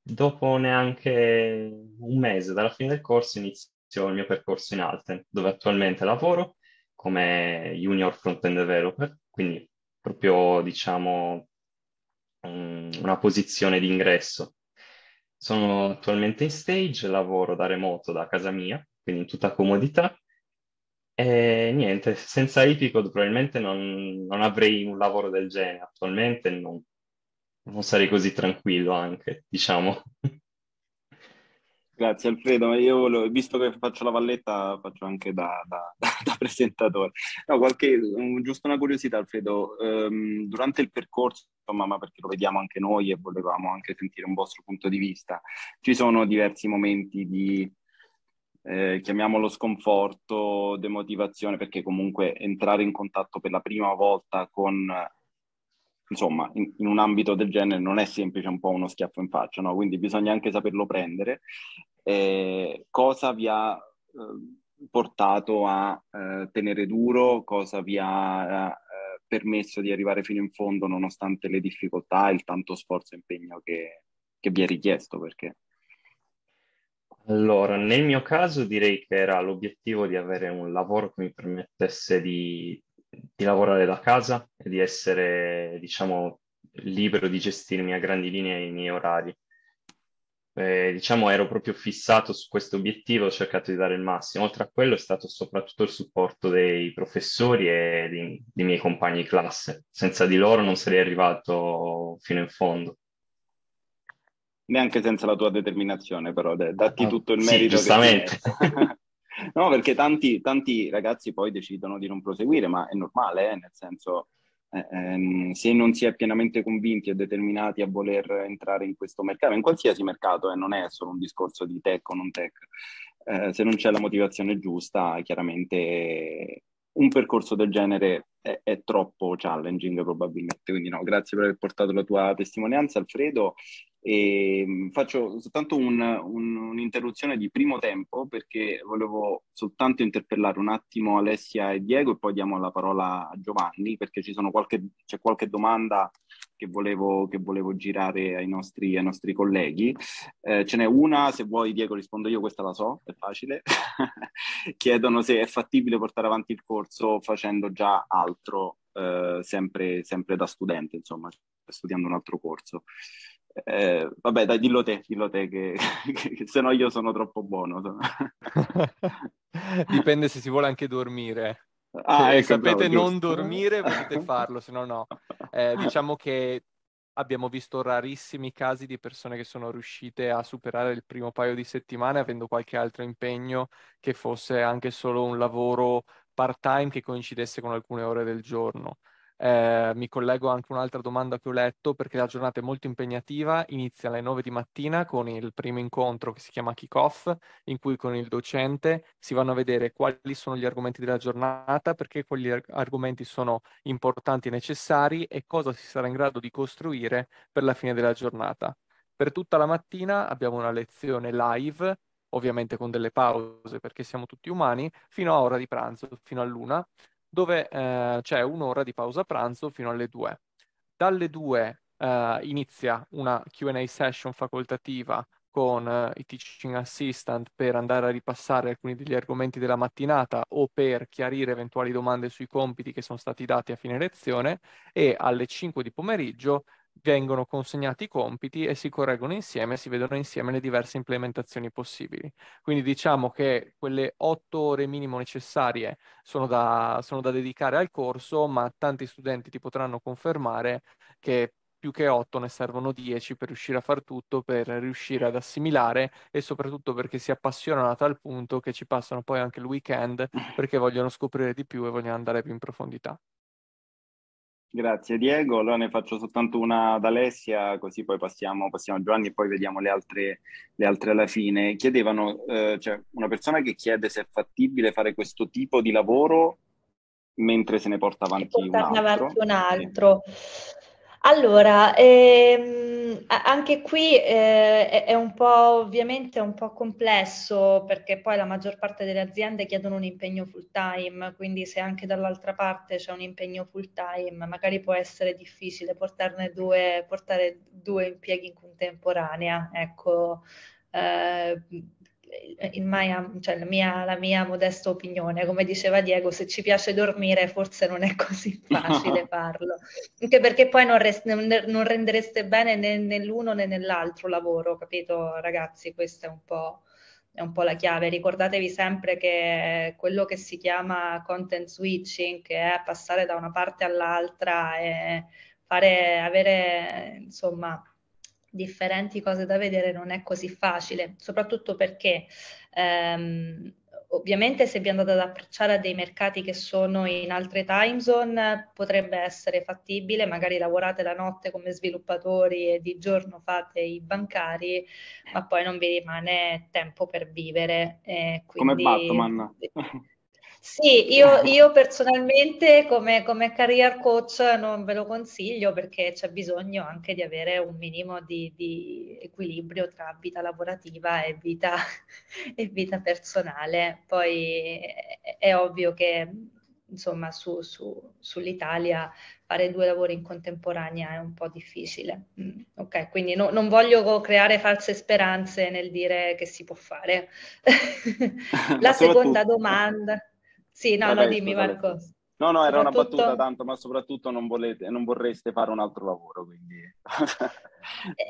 Dopo neanche un mese dalla fine del corso inizio il mio percorso in Alten, dove attualmente lavoro come junior front-end developer, quindi proprio diciamo una posizione di ingresso. Sono attualmente in stage, lavoro da remoto da casa mia, quindi in tutta comodità. E niente, senza Ipicod probabilmente non, non, avrei un lavoro del genere attualmente, non, non sarei così tranquillo anche, diciamo. Grazie Alfredo, ma io visto che faccio la valletta faccio anche da, da, da presentatore. No, qualche, un, giusto una curiosità Alfredo, um, durante il percorso, insomma, ma perché lo vediamo anche noi e volevamo anche sentire un vostro punto di vista, ci sono diversi momenti di, eh, chiamiamolo sconforto, demotivazione, perché comunque entrare in contatto per la prima volta con insomma, in, in, un ambito del genere non è semplice un po' uno schiaffo in faccia, no? Quindi bisogna anche saperlo prendere. Eh, cosa vi ha eh, portato a eh, tenere duro? Cosa vi ha eh, permesso di arrivare fino in fondo nonostante le difficoltà e il tanto sforzo e impegno che, che vi è richiesto? Perché... Allora, nel mio caso direi che era l'obiettivo di avere un lavoro che mi permettesse di di lavorare da casa e di essere, diciamo, libero di gestirmi a grandi linee i miei orari. Eh, diciamo, ero proprio fissato su questo obiettivo, ho cercato di dare il massimo. Oltre a quello è stato soprattutto il supporto dei professori e di, dei miei compagni di classe. Senza di loro non sarei arrivato fino in fondo. Neanche senza la tua determinazione, però, datti ah, tutto il merito. Sì, giustamente. No, perché tanti, tanti, ragazzi poi decidono di non proseguire, ma è normale, eh? nel senso, eh, ehm, se non si è pienamente convinti e determinati a voler entrare in questo mercato, in qualsiasi mercato, eh, non è solo un discorso di tech o non tech, eh, se non c'è la motivazione giusta, chiaramente un percorso del genere è, è, troppo challenging probabilmente. Quindi no, grazie per aver portato la tua testimonianza, Alfredo. E ehm, faccio soltanto un, un, un'interruzione di primo tempo perché volevo soltanto interpellare un attimo Alessia e Diego e poi diamo la parola a Giovanni perché ci sono qualche, c'è qualche domanda che volevo, che volevo girare ai nostri, ai nostri colleghi. Eh, ce n'è una, se vuoi Diego rispondo io, questa la so, è facile. Chiedono se è fattibile portare avanti il corso facendo già altro, eh, sempre, sempre da studente, insomma, studiando un altro corso. Eh, vabbè, dai, dillo te, dillo te, che, che, se no io sono troppo buono. Dipende se si vuole anche dormire. Ah, se ecco, sapete bravo, non dormire potete farlo, se no no. Eh, diciamo che abbiamo visto rarissimi casi di persone che sono riuscite a superare il primo paio di settimane avendo qualche altro impegno che fosse anche solo un lavoro part-time che coincidesse con alcune ore del giorno. Eh, mi collego anche a un'altra domanda che ho letto perché la giornata è molto impegnativa, inizia alle 9 di mattina con il primo incontro che si chiama kick-off, in cui con il docente si vanno a vedere quali sono gli argomenti della giornata, perché quegli arg- argomenti sono importanti e necessari e cosa si sarà in grado di costruire per la fine della giornata. Per tutta la mattina abbiamo una lezione live ovviamente con delle pause perché siamo tutti umani, fino a ora di pranzo, fino a luna dove eh, c'è un'ora di pausa pranzo fino alle 2. Dalle 2 eh, inizia una QA session facoltativa con eh, i teaching assistant per andare a ripassare alcuni degli argomenti della mattinata o per chiarire eventuali domande sui compiti che sono stati dati a fine lezione e alle 5 di pomeriggio vengono consegnati i compiti e si correggono insieme, si vedono insieme le diverse implementazioni possibili. Quindi diciamo che quelle otto ore minimo necessarie sono da, sono da dedicare al corso, ma tanti studenti ti potranno confermare che più che otto ne servono dieci per riuscire a far tutto, per riuscire ad assimilare e soprattutto perché si appassionano a tal punto che ci passano poi anche il weekend perché vogliono scoprire di più e vogliono andare più in profondità. Grazie Diego, allora ne faccio soltanto una ad Alessia, così poi passiamo, passiamo a Giovanni e poi vediamo le altre, le altre alla fine. Chiedevano, eh, cioè una persona che chiede se è fattibile fare questo tipo di lavoro mentre se ne porta avanti, un altro. un altro. Sì. Allora, ehm, anche qui eh, è, un po' ovviamente un po' complesso perché poi la maggior parte delle aziende chiedono un impegno full time, quindi se anche dall'altra parte c'è un impegno full time, magari può essere difficile portarne due, portare due impieghi in contemporanea, ecco. Eh, my, cioè la, mia, la, mia, modesta opinione, come diceva Diego, se ci piace dormire forse non è così facile farlo, anche perché poi non, rest, non rendereste bene né nell'uno né nell'altro lavoro, capito ragazzi? Questa è un po' è un po' la chiave. Ricordatevi sempre che quello che si chiama content switching, che è passare da una parte all'altra e fare, avere, insomma, differenti cose da vedere non è così facile, soprattutto perché ehm, ovviamente se vi andate ad approcciare a dei mercati che sono in altre time zone potrebbe essere fattibile, magari lavorate la notte come sviluppatori e di giorno fate i bancari, ma poi non vi rimane tempo per vivere. Eh, quindi... Come Batman. Sì, io, io personalmente come, come, career coach non ve lo consiglio perché c'è bisogno anche di avere un minimo di, di equilibrio tra vita lavorativa e vita, e vita personale. Poi è, è ovvio che insomma su, su, sull'Italia fare due lavori in contemporanea è un po' difficile. Mm, ok, quindi no, non voglio creare false speranze nel dire che si può fare. La seconda domanda. Sì, no, Vabbè, no, dimmi scusate. Marco. No, no, era una battuta tanto, ma soprattutto non, volete, non vorreste fare un altro lavoro, quindi...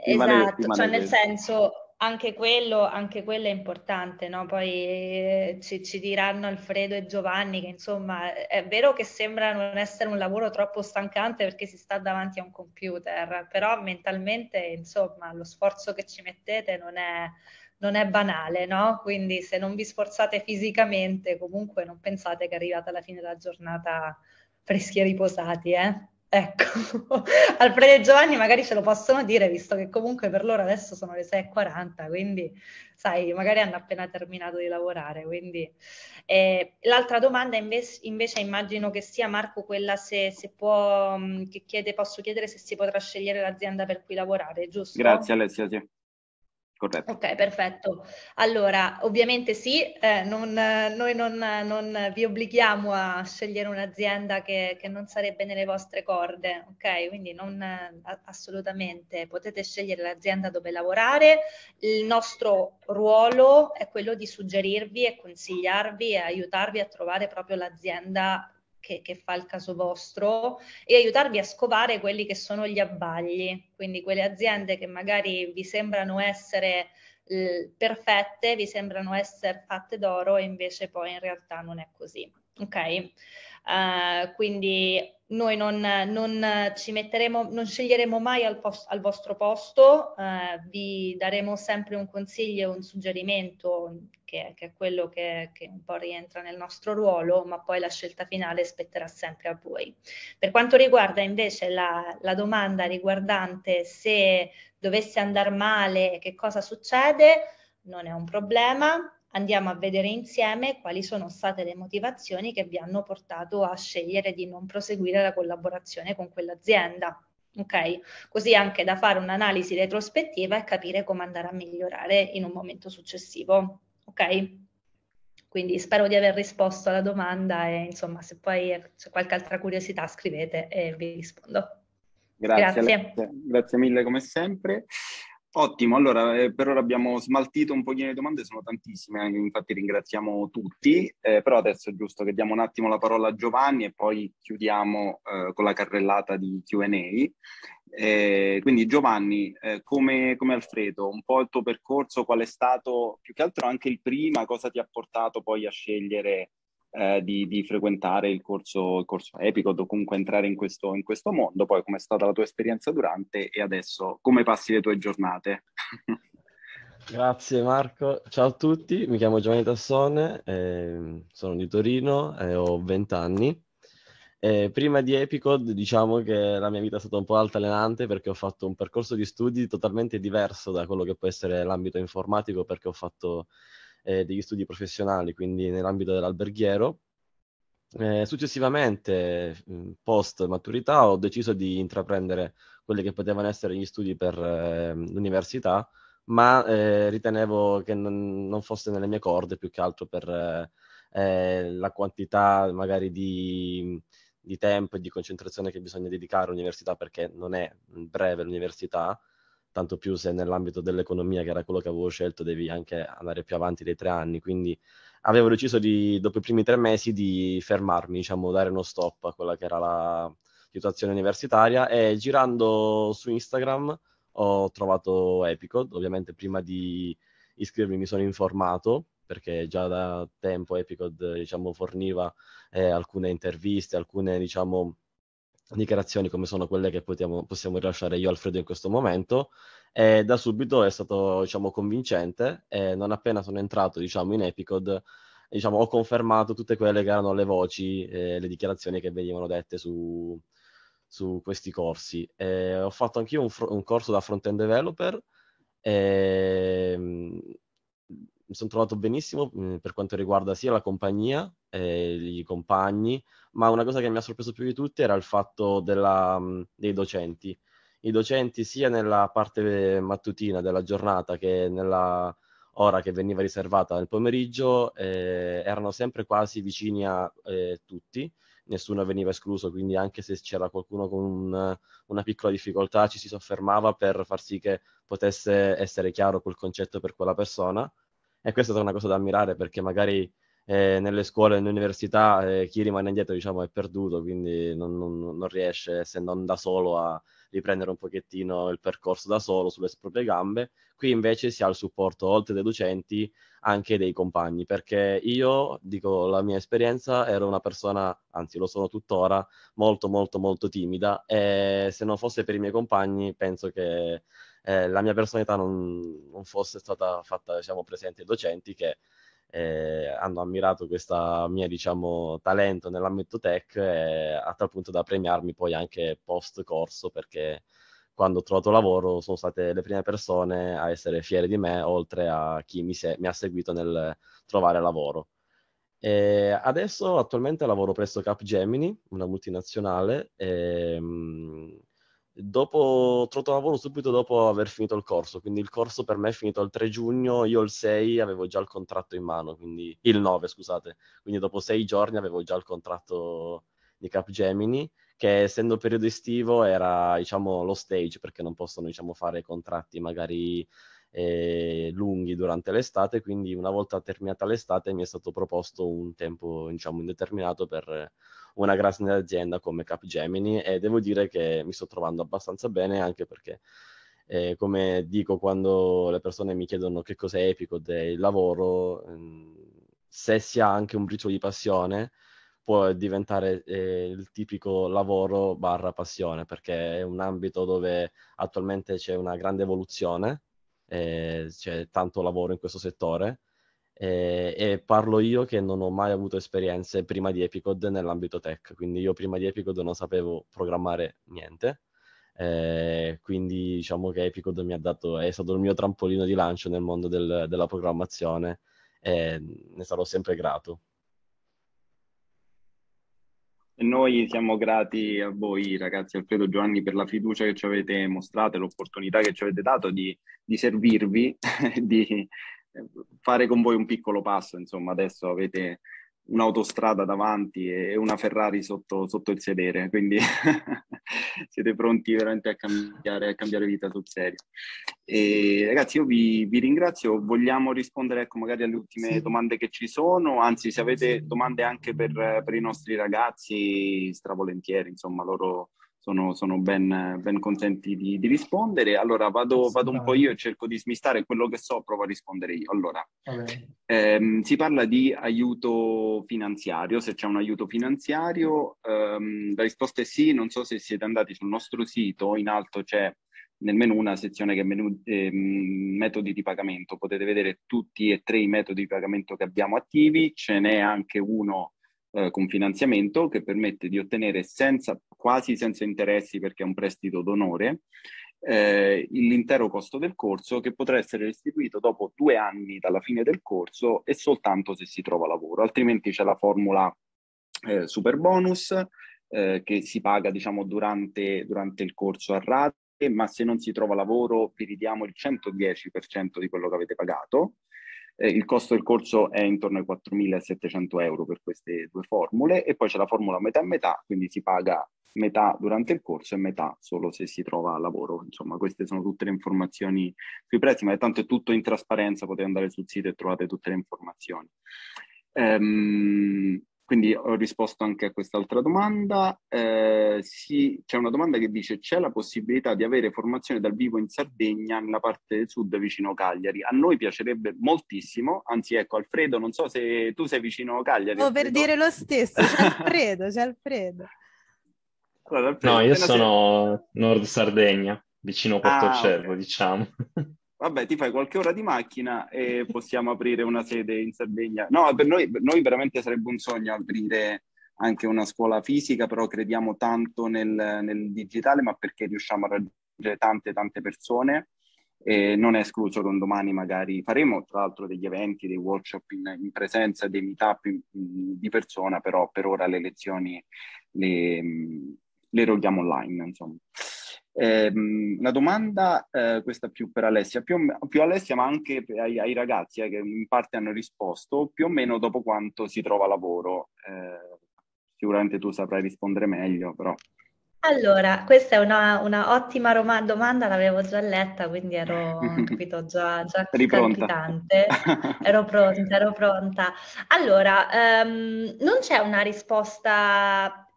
rimanete, esatto, rimanete. cioè nel senso anche quello, anche quello è importante, no? Poi eh, ci, ci, diranno Alfredo e Giovanni che insomma è vero che sembra non essere un lavoro troppo stancante perché si sta davanti a un computer, però mentalmente insomma lo sforzo che ci mettete non è non è banale, no? Quindi se non vi sforzate fisicamente, comunque non pensate che arrivate alla fine della giornata freschi e riposati, eh? Ecco, Alfredo e Giovanni magari ce lo possono dire, visto che comunque per loro adesso sono le 6.40, quindi sai, magari hanno appena terminato di lavorare. Quindi. Eh, l'altra domanda invece, invece, immagino che sia Marco quella se, se può, che chiede, posso chiedere se si potrà scegliere l'azienda per cui lavorare, giusto? Grazie Alessia, sì. Corretto. Ok, perfetto. Allora, ovviamente sì, eh, non, noi non, non, vi obblighiamo a scegliere un'azienda che, che, non sarebbe nelle vostre corde, ok? Quindi non assolutamente, potete scegliere l'azienda dove lavorare. Il nostro ruolo è quello di suggerirvi e consigliarvi e aiutarvi a trovare proprio l'azienda che, che, fa il caso vostro e aiutarvi a scovare quelli che sono gli abbagli, quindi quelle aziende che magari vi sembrano essere eh, perfette, vi sembrano essere fatte d'oro e invece poi in realtà non è così. Ok? Uh, quindi noi non, non, ci metteremo, non sceglieremo mai al, post, al vostro posto, uh, vi daremo sempre un consiglio, un suggerimento, che, che è quello che, che, un po' rientra nel nostro ruolo, ma poi la scelta finale spetterà sempre a voi. Per quanto riguarda invece la, la domanda riguardante se dovesse andare male, che cosa succede, non è un problema, andiamo a vedere insieme quali sono state le motivazioni che vi hanno portato a scegliere di non proseguire la collaborazione con quell'azienda. Ok? Così anche da fare un'analisi retrospettiva e capire come andare a migliorare in un momento successivo. Ok? Quindi spero di aver risposto alla domanda e insomma se poi c'è qualche altra curiosità scrivete e vi rispondo. Grazie. Grazie, grazie mille come sempre. Ottimo, allora eh, per ora abbiamo smaltito un pochino le domande, sono tantissime, eh, infatti ringraziamo tutti, eh, però adesso è giusto che diamo un attimo la parola a Giovanni e poi chiudiamo eh, con la carrellata di Q&A. Eh, quindi Giovanni, eh, come, come, Alfredo, un po' il tuo percorso, qual è stato più che altro anche il prima, cosa ti ha portato poi a scegliere eh, di, di, frequentare il corso, il corso Epicod o comunque entrare in questo, in questo mondo, poi com'è stata la tua esperienza durante e adesso come passi le tue giornate? Grazie Marco, ciao a tutti, mi chiamo Giovanni Tassone, eh, sono di Torino e eh, ho 20 anni. prima di Epicod diciamo che la mia vita è stata un po' altalenante perché ho fatto un percorso di studi totalmente diverso da quello che può essere l'ambito informatico perché ho fatto eh, degli studi professionali, quindi nell'ambito dell'alberghiero. Eh, successivamente, mm, post maturità, ho deciso di intraprendere quelli che potevano essere gli studi per eh, l'università, ma eh, ritenevo che non, non, fosse nelle mie corde più che altro per eh, la quantità magari di, di tempo e di concentrazione che bisogna dedicare all'università perché non è breve l'università tanto più se nell'ambito dell'economia, che era quello che avevo scelto, devi anche andare più avanti dei tre anni. Quindi avevo deciso di, dopo i primi tre mesi di fermarmi, diciamo, dare uno stop a quella che era la situazione universitaria e girando su Instagram ho trovato Epicod, ovviamente prima di iscrivermi mi sono informato perché già da tempo Epicod diciamo, forniva eh, alcune interviste, alcune diciamo, dichiarazioni come sono quelle che potiamo, possiamo rilasciare io Alfredo in questo momento e da subito è stato diciamo, convincente e non appena sono entrato diciamo, in Epicod diciamo, ho confermato tutte quelle che erano le voci e le dichiarazioni che venivano dette su, su questi corsi. E ho fatto anch'io un, fr- un corso da front-end developer e mm, mi sono trovato benissimo mm, per quanto riguarda sia la compagnia eh, i compagni, ma una cosa che mi ha sorpreso più di tutti era il fatto della, mm, dei docenti. I docenti sia nella parte mattutina della giornata che nella ora che veniva riservata nel pomeriggio eh, erano sempre quasi vicini a eh, tutti, nessuno veniva escluso, quindi anche se c'era qualcuno con un, una piccola difficoltà ci si soffermava per far sì che potesse essere chiaro quel concetto per quella persona e questa è stata una cosa da ammirare perché magari eh, nelle scuole, nelle università, eh, chi rimane indietro diciamo, è perduto, quindi non, non, non, riesce, se non da solo, a riprendere un pochettino il percorso da solo sulle proprie gambe. Qui invece si ha il supporto, oltre dei docenti, anche dei compagni, perché io, dico la mia esperienza, ero una persona, anzi lo sono tuttora, molto molto molto timida e se non fosse per i miei compagni penso che eh, la mia personalità non, non fosse stata fatta diciamo, presente ai docenti che eh, hanno ammirato questo mio diciamo, talento nell'ambito tech eh, a tal punto da premiarmi poi anche post corso perché quando ho trovato lavoro sono state le prime persone a essere fiere di me oltre a chi mi, se- mi ha seguito nel trovare lavoro. E adesso attualmente lavoro presso Capgemini, una multinazionale. E, ehm, mh, Dopo, trovato lavoro subito dopo aver finito il corso, quindi il corso per me è finito il 3 giugno, io il 6 avevo già il contratto in mano, quindi il 9 scusate, quindi dopo sei giorni avevo già il contratto di Capgemini, che essendo periodo estivo era diciamo lo stage, perché non possono diciamo fare contratti magari eh, lunghi durante l'estate, quindi una volta terminata l'estate mi è stato proposto un tempo diciamo indeterminato per una grande azienda come Capgemini e devo dire che mi sto trovando abbastanza bene anche perché eh, come dico quando le persone mi chiedono che cos'è epico del lavoro, mm, se si ha anche un briciolo di passione può diventare eh, il tipico lavoro barra passione perché è un ambito dove attualmente c'è una grande evoluzione, eh, c'è tanto lavoro in questo settore e, ehm, e, parlo io che non ho mai avuto esperienze prima di Epicod nell'ambito tech, quindi io prima di Epicod non sapevo programmare niente, eh, quindi diciamo che Epicod mi ha dato, è stato il mio trampolino di lancio nel mondo del, della programmazione e ne sarò sempre grato. E noi siamo grati a voi ragazzi Alfredo Giovanni per la fiducia che ci avete mostrato e l'opportunità che ci avete dato di, di servirvi, di, fare con voi un piccolo passo, insomma, adesso avete un'autostrada davanti e una Ferrari sotto, sotto il sedere, quindi siete pronti veramente a cambiare, a cambiare vita sul serio. E, ragazzi, io vi, vi, ringrazio, vogliamo rispondere ecco, magari alle ultime sì. domande che ci sono, anzi se avete domande anche per, per i nostri ragazzi, stravolentieri, insomma, loro sono, sono ben, ben, contenti di, di rispondere. Allora vado, vado, un po' io e cerco di smistare quello che so, provo a rispondere io. Allora, ehm, si parla di aiuto finanziario, se c'è un aiuto finanziario, ehm, la risposta è sì, non so se siete andati sul nostro sito, in alto c'è nemmeno una sezione che è menu, eh, metodi di pagamento, potete vedere tutti e tre i metodi di pagamento che abbiamo attivi, ce n'è anche uno eh, con finanziamento che permette di ottenere senza, quasi senza interessi perché è un prestito d'onore eh, l'intero costo del corso che potrà essere restituito dopo due anni dalla fine del corso e soltanto se si trova lavoro, altrimenti c'è la formula eh, super bonus eh, che si paga diciamo durante, durante il corso a rate, ma se non si trova lavoro vi ridiamo il 110% di quello che avete pagato eh, il costo del corso è intorno ai 4.700 euro per queste due formule e poi c'è la formula metà e metà, quindi si paga metà durante il corso e metà solo se si trova lavoro. Insomma, queste sono tutte le informazioni sui prezzi, ma tanto è tutto in trasparenza, potete andare sul sito e trovate tutte le informazioni. Ehm, quindi ho risposto anche a quest'altra domanda. Eh, sì, c'è una domanda che dice c'è la possibilità di avere formazione dal vivo in Sardegna, nella parte del sud vicino Cagliari. A noi piacerebbe moltissimo, anzi ecco Alfredo, non so se tu sei vicino Cagliari. No, per dire lo stesso, c'è Alfredo, c'è Alfredo. Allora, Alfredo no, io sono sei... Nord Sardegna, vicino Portocervo, ah, okay. diciamo. vabbè, ti fai qualche ora di macchina e possiamo aprire una sede in Sardegna. No, per noi, per noi veramente sarebbe un sogno aprire anche una scuola fisica, però crediamo tanto nel, nel digitale, ma perché riusciamo a raggiungere tante, tante persone. E non è escluso che un domani magari faremo tra l'altro degli eventi, dei workshop in, in presenza, dei meetup in, in, di persona, però per ora le lezioni le, le eroghiamo online. Insomma. Eh, una domanda, eh, questa più per Alessia, più, più Alessia ma anche ai, ai ragazzi eh, che in parte hanno risposto, più o meno dopo quanto si trova lavoro? Eh, sicuramente tu saprai rispondere meglio, però... Allora, questa è una, una ottima rom- domanda, l'avevo già letta, quindi ero capito, già, già palpitante. Ero pronta, ero pronta. Allora, um, non c'è una risposta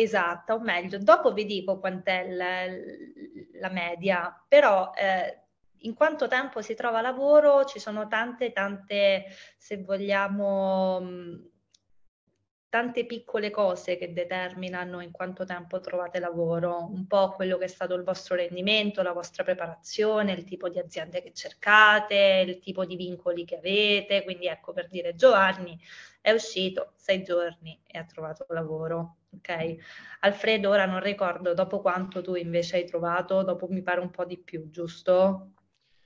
Esatta, o meglio, dopo vi dico quant'è l- la media, però eh, in quanto tempo si trova lavoro ci sono tante, tante, se vogliamo, mm, tante piccole cose che determinano in quanto tempo trovate lavoro, un po' quello che è stato il vostro rendimento, la vostra preparazione, il tipo di aziende che cercate, il tipo di vincoli che avete. Quindi ecco per dire Giovanni è uscito sei giorni e ha trovato lavoro. Ok, Alfredo, ora non ricordo dopo quanto tu invece hai trovato, dopo mi pare un po' di più, giusto?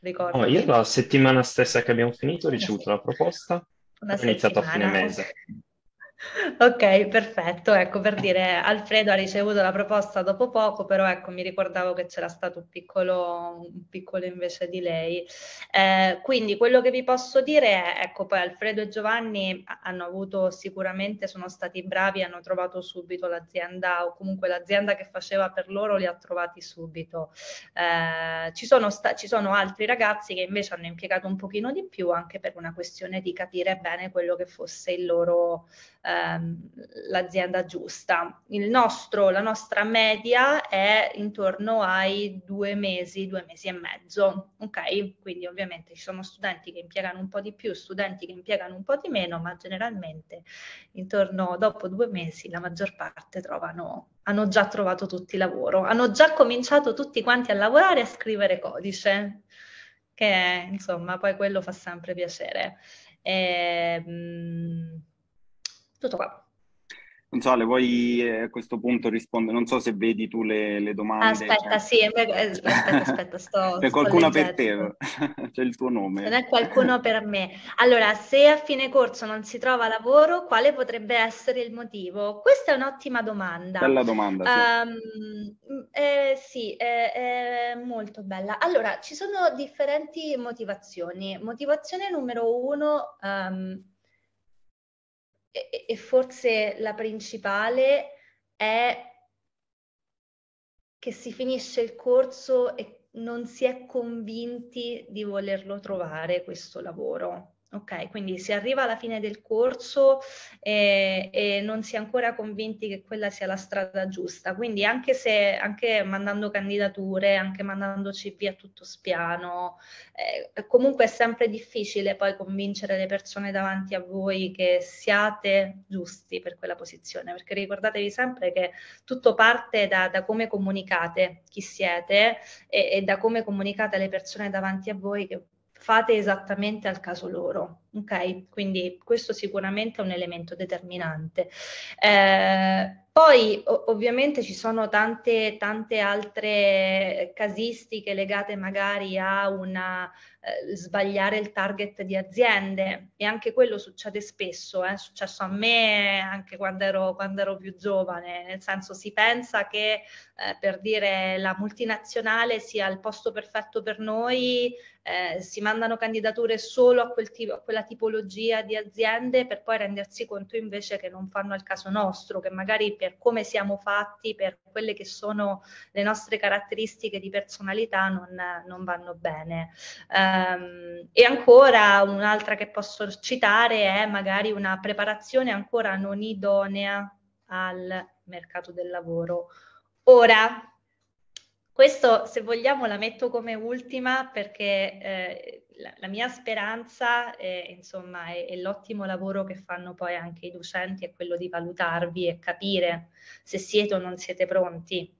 Ricordo. No, io la settimana stessa che abbiamo finito ho ricevuto la proposta, una ho iniziato a fine mese. Ok, perfetto. Ecco, per dire, Alfredo ha ricevuto la proposta dopo poco, però ecco, mi ricordavo che c'era stato un piccolo, un piccolo invece di lei. Eh, quindi quello che vi posso dire è, ecco, poi Alfredo e Giovanni hanno avuto sicuramente, sono stati bravi, hanno trovato subito l'azienda o comunque l'azienda che faceva per loro li ha trovati subito. Eh, ci, sono sta- ci sono altri ragazzi che invece hanno impiegato un pochino di più anche per una questione di capire bene quello che fosse il loro... Eh, ehm, l'azienda giusta. Il Nostro, la nostra media è intorno ai due mesi, due mesi e mezzo, ok? Quindi ovviamente ci sono studenti che impiegano un po' di più, studenti che impiegano un po' di meno, ma generalmente intorno dopo due mesi la maggior parte trovano hanno già trovato tutti lavoro, hanno già cominciato tutti quanti a lavorare e a scrivere codice, che insomma poi quello fa sempre piacere. E, ehm, mh, tutto qua. Gonzale, vuoi eh, a questo punto rispondere? Non so se vedi tu le, le domande. Aspetta, cioè... sì, eh, aspetta, aspetta, sto... C'è qualcuno per te, c'è il tuo nome. Non è qualcuno per me. Allora, se a fine corso non si trova lavoro, quale potrebbe essere il motivo? Questa è un'ottima domanda. Bella domanda, sì. Um, eh, sì, è, è molto bella. Allora, ci sono differenti motivazioni. Motivazione numero uno... Um, e, forse la principale è che si finisce il corso e non si è convinti di volerlo trovare questo lavoro. Ok, quindi si arriva alla fine del corso eh, e non si è ancora convinti che quella sia la strada giusta, quindi anche se anche mandando candidature, anche mandando CV a tutto spiano, eh, comunque è sempre difficile poi convincere le persone davanti a voi che siate giusti per quella posizione, perché ricordatevi sempre che tutto parte da, da come comunicate chi siete e, e da come comunicate alle persone davanti a voi che fate esattamente al caso loro. Ok, Quindi questo sicuramente è un elemento determinante. Eh, poi ovviamente ci sono tante, tante altre casistiche legate magari a una eh, sbagliare il target di aziende e anche quello succede spesso, eh. è successo a me anche quando ero, quando ero, più giovane, nel senso si pensa che eh, per dire la multinazionale sia il posto perfetto per noi, eh, si mandano candidature solo a, quel tipo, a quella quella tipologia di aziende per poi rendersi conto invece che non fanno al caso nostro, che magari per come siamo fatti, per quelle che sono le nostre caratteristiche di personalità non, non vanno bene. Um, e ancora un'altra che posso citare è magari una preparazione ancora non idonea al mercato del lavoro. Ora, questo, se vogliamo, la metto come ultima perché eh, la, la, mia speranza è, eh, insomma, è, è, l'ottimo lavoro che fanno poi anche i docenti, è quello di valutarvi e capire se siete o non siete pronti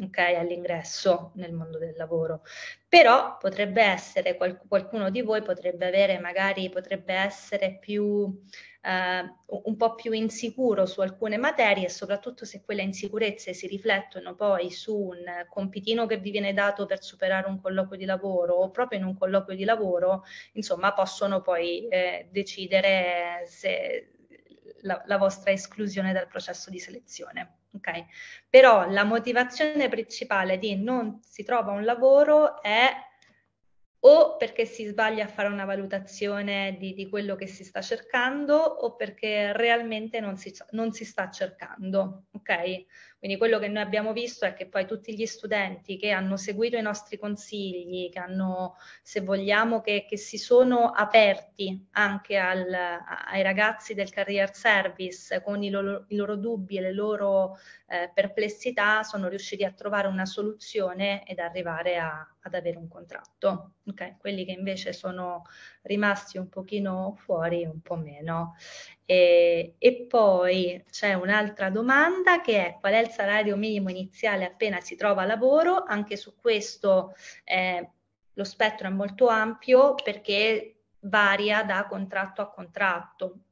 okay, all'ingresso nel mondo del lavoro. Però potrebbe essere, qualcuno di voi potrebbe avere, magari potrebbe essere più eh, un po' più insicuro su alcune materie e soprattutto se quelle insicurezze si riflettono poi su un compitino che vi viene dato per superare un colloquio di lavoro o proprio in un colloquio di lavoro, insomma possono poi eh, decidere se la, la, vostra esclusione dal processo di selezione. Okay? Però la motivazione principale di non si trova un lavoro è o perché si sbaglia a fare una valutazione di, di quello che si sta cercando o perché realmente non si, non si, sta cercando. Okay? Quindi quello che noi abbiamo visto è che poi tutti gli studenti che hanno seguito i nostri consigli, che hanno, se vogliamo, che, che si sono aperti anche al, ai ragazzi del career service con i loro, i loro dubbi e le loro eh, perplessità, sono riusciti a trovare una soluzione ed arrivare a, ad avere un contratto, okay? quelli che invece sono rimasti un pochino fuori un po' meno. E, e poi c'è un'altra domanda che è qual è il salario minimo iniziale appena si trova lavoro, anche su questo eh, lo spettro è molto ampio perché varia da contratto a contratto.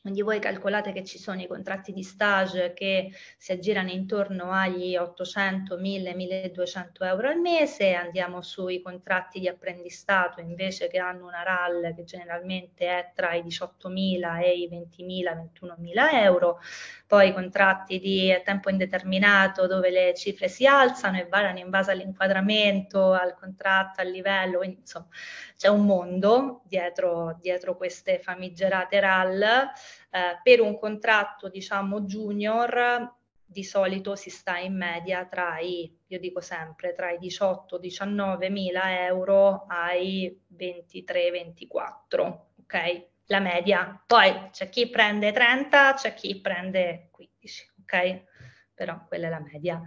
Quindi voi calcolate che ci sono i contratti di stage che si aggirano intorno agli 800, 1000, 1200 euro al mese, andiamo sui contratti di apprendistato invece che hanno una RAL che generalmente è tra i 18.000 e i 20.000, 21.000 euro, poi i contratti di tempo indeterminato dove le cifre si alzano e variano in base all'inquadramento, al contratto, al livello, insomma c'è un mondo dietro, dietro queste famigerate RAL. Eh, per un contratto, diciamo, junior di solito si sta in media tra i, io dico sempre, tra i 18-19 mila euro ai 23-24, ok? La media. Poi c'è chi prende 30, c'è chi prende 15, ok? Però quella è la media.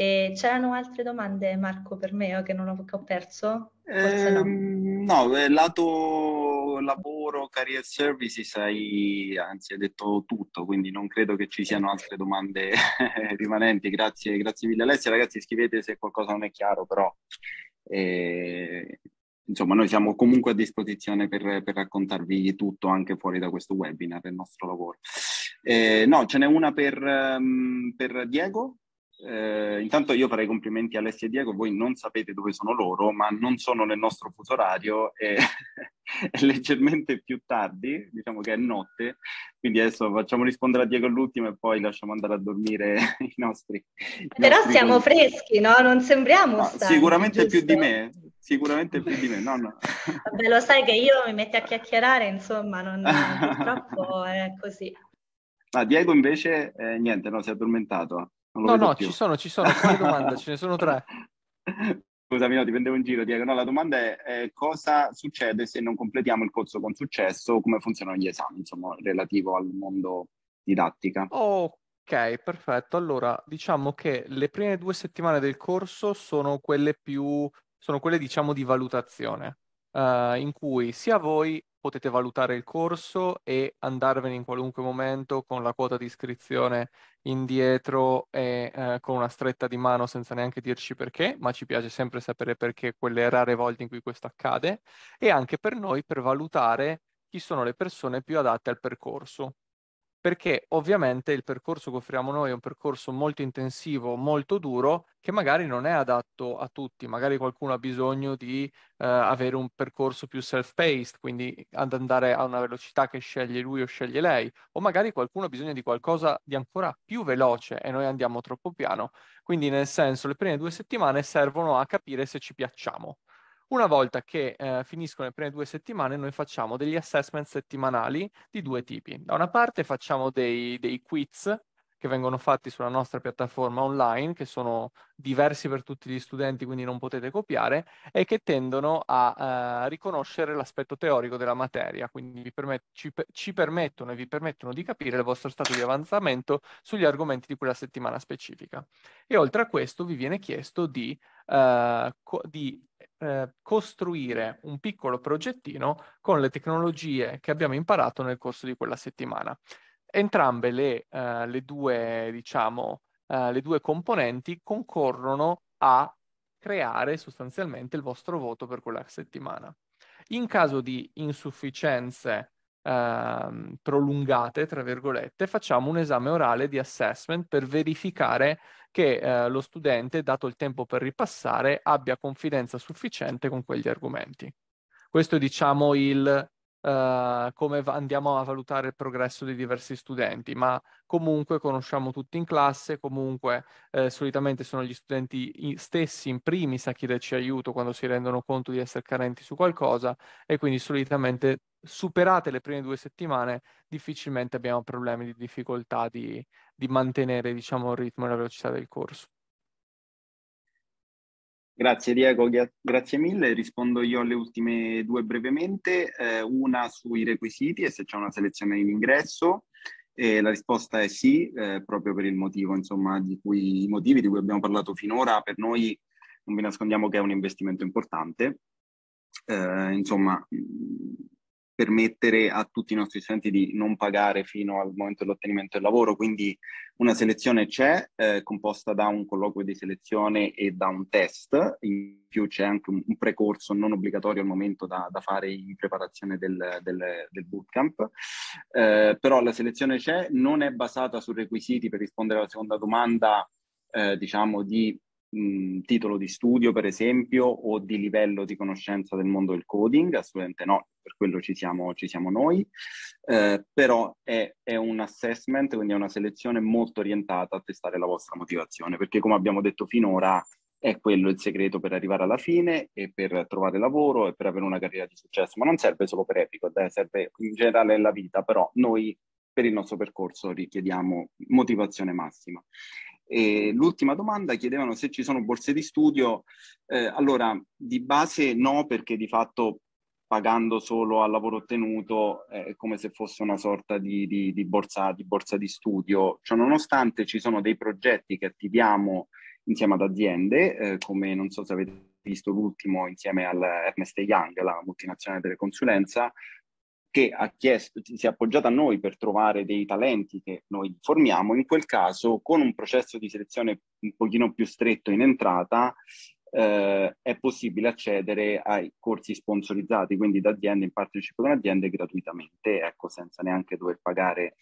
E c'erano altre domande, Marco, per me o che non ho, che ho perso? Forse ehm, eh, no. no, lato lavoro, career services, hai, anzi, hai detto tutto, quindi non credo che ci siano altre domande rimanenti. Grazie, grazie mille Alessia. Ragazzi, scrivete se qualcosa non è chiaro, però... Eh, insomma, noi siamo comunque a disposizione per, per raccontarvi tutto anche fuori da questo webinar, il nostro lavoro. Eh, no, ce n'è una per, ehm, per Diego, eh, intanto io farei complimenti a Alessia e Diego, voi non sapete dove sono loro, ma non sono nel nostro fuso orario, è, è leggermente più tardi, diciamo che è notte, quindi adesso facciamo rispondere a Diego all'ultimo e poi lasciamo andare a dormire i nostri. I Però nostri siamo conti. freschi, no? Non sembriamo no, stanchi, Sicuramente giusto? più di me, sicuramente più di me, no, no. Vabbè, lo sai che io mi metto a chiacchierare, insomma, non, purtroppo è così. Ah, Diego invece, eh, niente, no, si è addormentato no, no, più. ci sono, ci sono, quale domanda? Ce ne sono tre. Scusami, no, ti prendevo in giro, Diego. No, la domanda è eh, cosa succede se non completiamo il corso con successo, come funzionano gli esami, insomma, relativo al mondo didattica. Ok, perfetto. Allora, diciamo che le prime due settimane del corso sono quelle più, sono quelle diciamo di valutazione, eh, in cui sia voi potete valutare il corso e andarvene in qualunque momento con la quota di iscrizione indietro e eh, con una stretta di mano senza neanche dirci perché, ma ci piace sempre sapere perché quelle rare volte in cui questo accade, e anche per noi per valutare chi sono le persone più adatte al percorso perché ovviamente il percorso che offriamo noi è un percorso molto intensivo, molto duro, che magari non è adatto a tutti, magari qualcuno ha bisogno di eh, avere un percorso più self-paced, quindi ad andare a una velocità che sceglie lui o sceglie lei, o magari qualcuno ha bisogno di qualcosa di ancora più veloce e noi andiamo troppo piano. Quindi nel senso le prime due settimane servono a capire se ci piacciamo. Una volta che eh, finiscono le prime due settimane, noi facciamo degli assessment settimanali di due tipi. Da una parte facciamo dei, dei quiz che vengono fatti sulla nostra piattaforma online, che sono diversi per tutti gli studenti, quindi non potete copiare, e che tendono a eh, riconoscere l'aspetto teorico della materia, quindi permet- ci, per- ci, permettono e vi permettono di capire il vostro stato di avanzamento sugli argomenti di quella settimana specifica. E oltre a questo vi viene chiesto di, eh, co- di eh, costruire un piccolo progettino con le tecnologie che abbiamo imparato nel corso di quella settimana. Entrambe le, eh, le, due, diciamo, eh, le due componenti concorrono a creare sostanzialmente il vostro voto per quella settimana. In caso di insufficienze Ehm, prolungate, tra virgolette, facciamo un esame orale di assessment per verificare che eh, lo studente, dato il tempo per ripassare, abbia confidenza sufficiente con quegli argomenti. Questo è, diciamo, il Uhm, come andiamo a valutare il progresso dei diversi studenti, ma comunque conosciamo tutti in classe, comunque eh, solitamente sono gli studenti stessi in primis a chiederci aiuto quando si rendono conto di essere carenti su qualcosa e quindi solitamente superate le prime due settimane difficilmente abbiamo problemi di difficoltà di, di mantenere diciamo, il ritmo e la velocità del corso. Grazie Diego, grazie mille. Rispondo io alle ultime due brevemente, eh, una sui requisiti e se c'è una selezione in ingresso. E la risposta è sì, eh, proprio per il motivo, insomma, di cui, i motivi di cui abbiamo parlato finora. Per noi non vi nascondiamo che è un investimento importante. Eh, insomma, permettere a tutti i nostri studenti di non pagare fino al momento dell'ottenimento del lavoro. Quindi una selezione c'è, eh, composta da un colloquio di selezione e da un test, in più c'è anche un, un precorso non obbligatorio al momento da, da fare in preparazione del, del, del bootcamp. Eh, però la selezione c'è, non è basata su requisiti per rispondere alla seconda domanda, eh, diciamo di mh, titolo di studio, per esempio, o di livello di conoscenza del mondo del coding, assolutamente no, per quello ci siamo, ci siamo noi, eh, però è, è, un assessment, quindi è una selezione molto orientata a testare la vostra motivazione, perché come abbiamo detto finora è quello il segreto per arrivare alla fine e per trovare lavoro e per avere una carriera di successo, ma non serve solo per Epicod, eh, serve in generale nella vita, però noi per il nostro percorso richiediamo motivazione massima. E l'ultima domanda chiedevano se ci sono borse di studio. Eh, allora, di base no, perché di fatto pagando solo al lavoro ottenuto è come se fosse una sorta di, di, di, borsa, di borsa di studio. Cioè, nonostante ci sono dei progetti che attiviamo insieme ad aziende, eh, come non so se avete visto l'ultimo insieme al Ernest Young, la multinazionale delle consulenza, che ha chiesto, si è appoggiata a noi per trovare dei talenti che noi formiamo, in quel caso con un processo di selezione un pochino più stretto in entrata eh, è possibile accedere ai corsi sponsorizzati, quindi da aziende, in partnership con aziende, gratuitamente, ecco, senza neanche dover pagare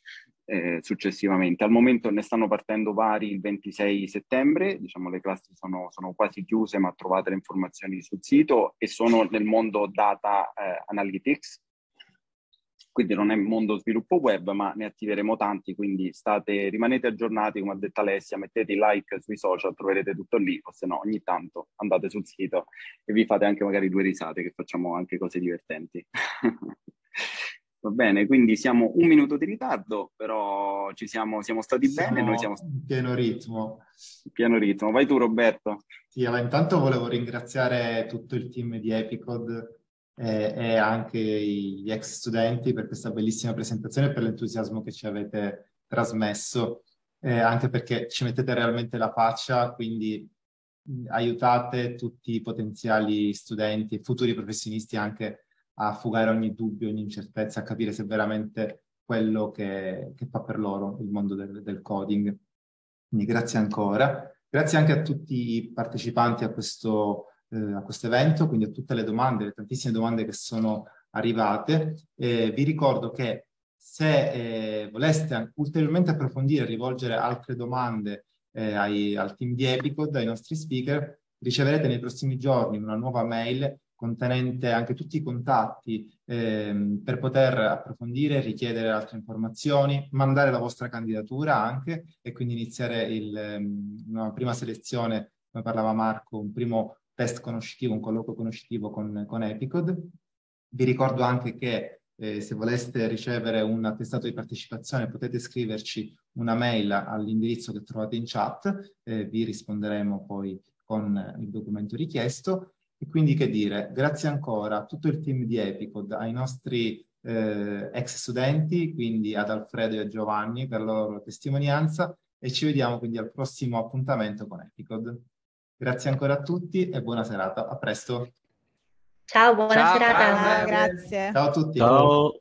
eh, successivamente. Al momento ne stanno partendo vari il 26 settembre, diciamo le classi sono, sono quasi chiuse, ma trovate le informazioni sul sito e sono nel mondo data eh, analytics, quindi non è mondo sviluppo web, ma ne attiveremo tanti, quindi state, rimanete aggiornati, come ha detto Alessia, mettete i like sui social, troverete tutto lì, o se no ogni tanto andate sul sito e vi fate anche magari due risate, che facciamo anche cose divertenti. Va bene, quindi siamo un minuto di ritardo, però ci siamo, siamo stati siamo bene. Noi siamo in pieno ritmo. pieno ritmo. Vai tu, Roberto. Sì, allora intanto volevo ringraziare tutto il team di Epicod e, e anche gli ex studenti per questa bellissima presentazione e per l'entusiasmo che ci avete trasmesso, eh, anche perché ci mettete realmente la faccia, quindi aiutate tutti i potenziali studenti e futuri professionisti anche a fugare ogni dubbio, ogni incertezza, a capire se veramente quello che, che fa per loro il mondo del, del, coding. Quindi grazie ancora. Grazie anche a tutti i partecipanti a questo eh, a questo evento, quindi a tutte le domande, le tantissime domande che sono arrivate. Eh, vi ricordo che se eh, voleste ulteriormente approfondire e rivolgere altre domande eh, ai, al team di Epicod, ai nostri speaker, riceverete nei prossimi giorni una nuova mail contenente anche tutti i contatti ehm, per poter approfondire, richiedere altre informazioni, mandare la vostra candidatura anche e quindi iniziare il, ehm, una prima selezione, come parlava Marco, un primo test conoscitivo, un colloquio conoscitivo con, con Epicod. Vi ricordo anche che eh, se voleste ricevere un attestato di partecipazione potete scriverci una mail all'indirizzo che trovate in chat, eh, vi risponderemo poi con il documento richiesto. E quindi che dire, grazie ancora a tutto il team di Epicod, ai nostri eh, ex studenti, quindi ad Alfredo e a Giovanni per la loro testimonianza e ci vediamo quindi al prossimo appuntamento con Epicod. Grazie ancora a tutti e buona serata. A presto. Ciao, buona Ciao, serata. Grazie. Ciao a tutti. Ciao.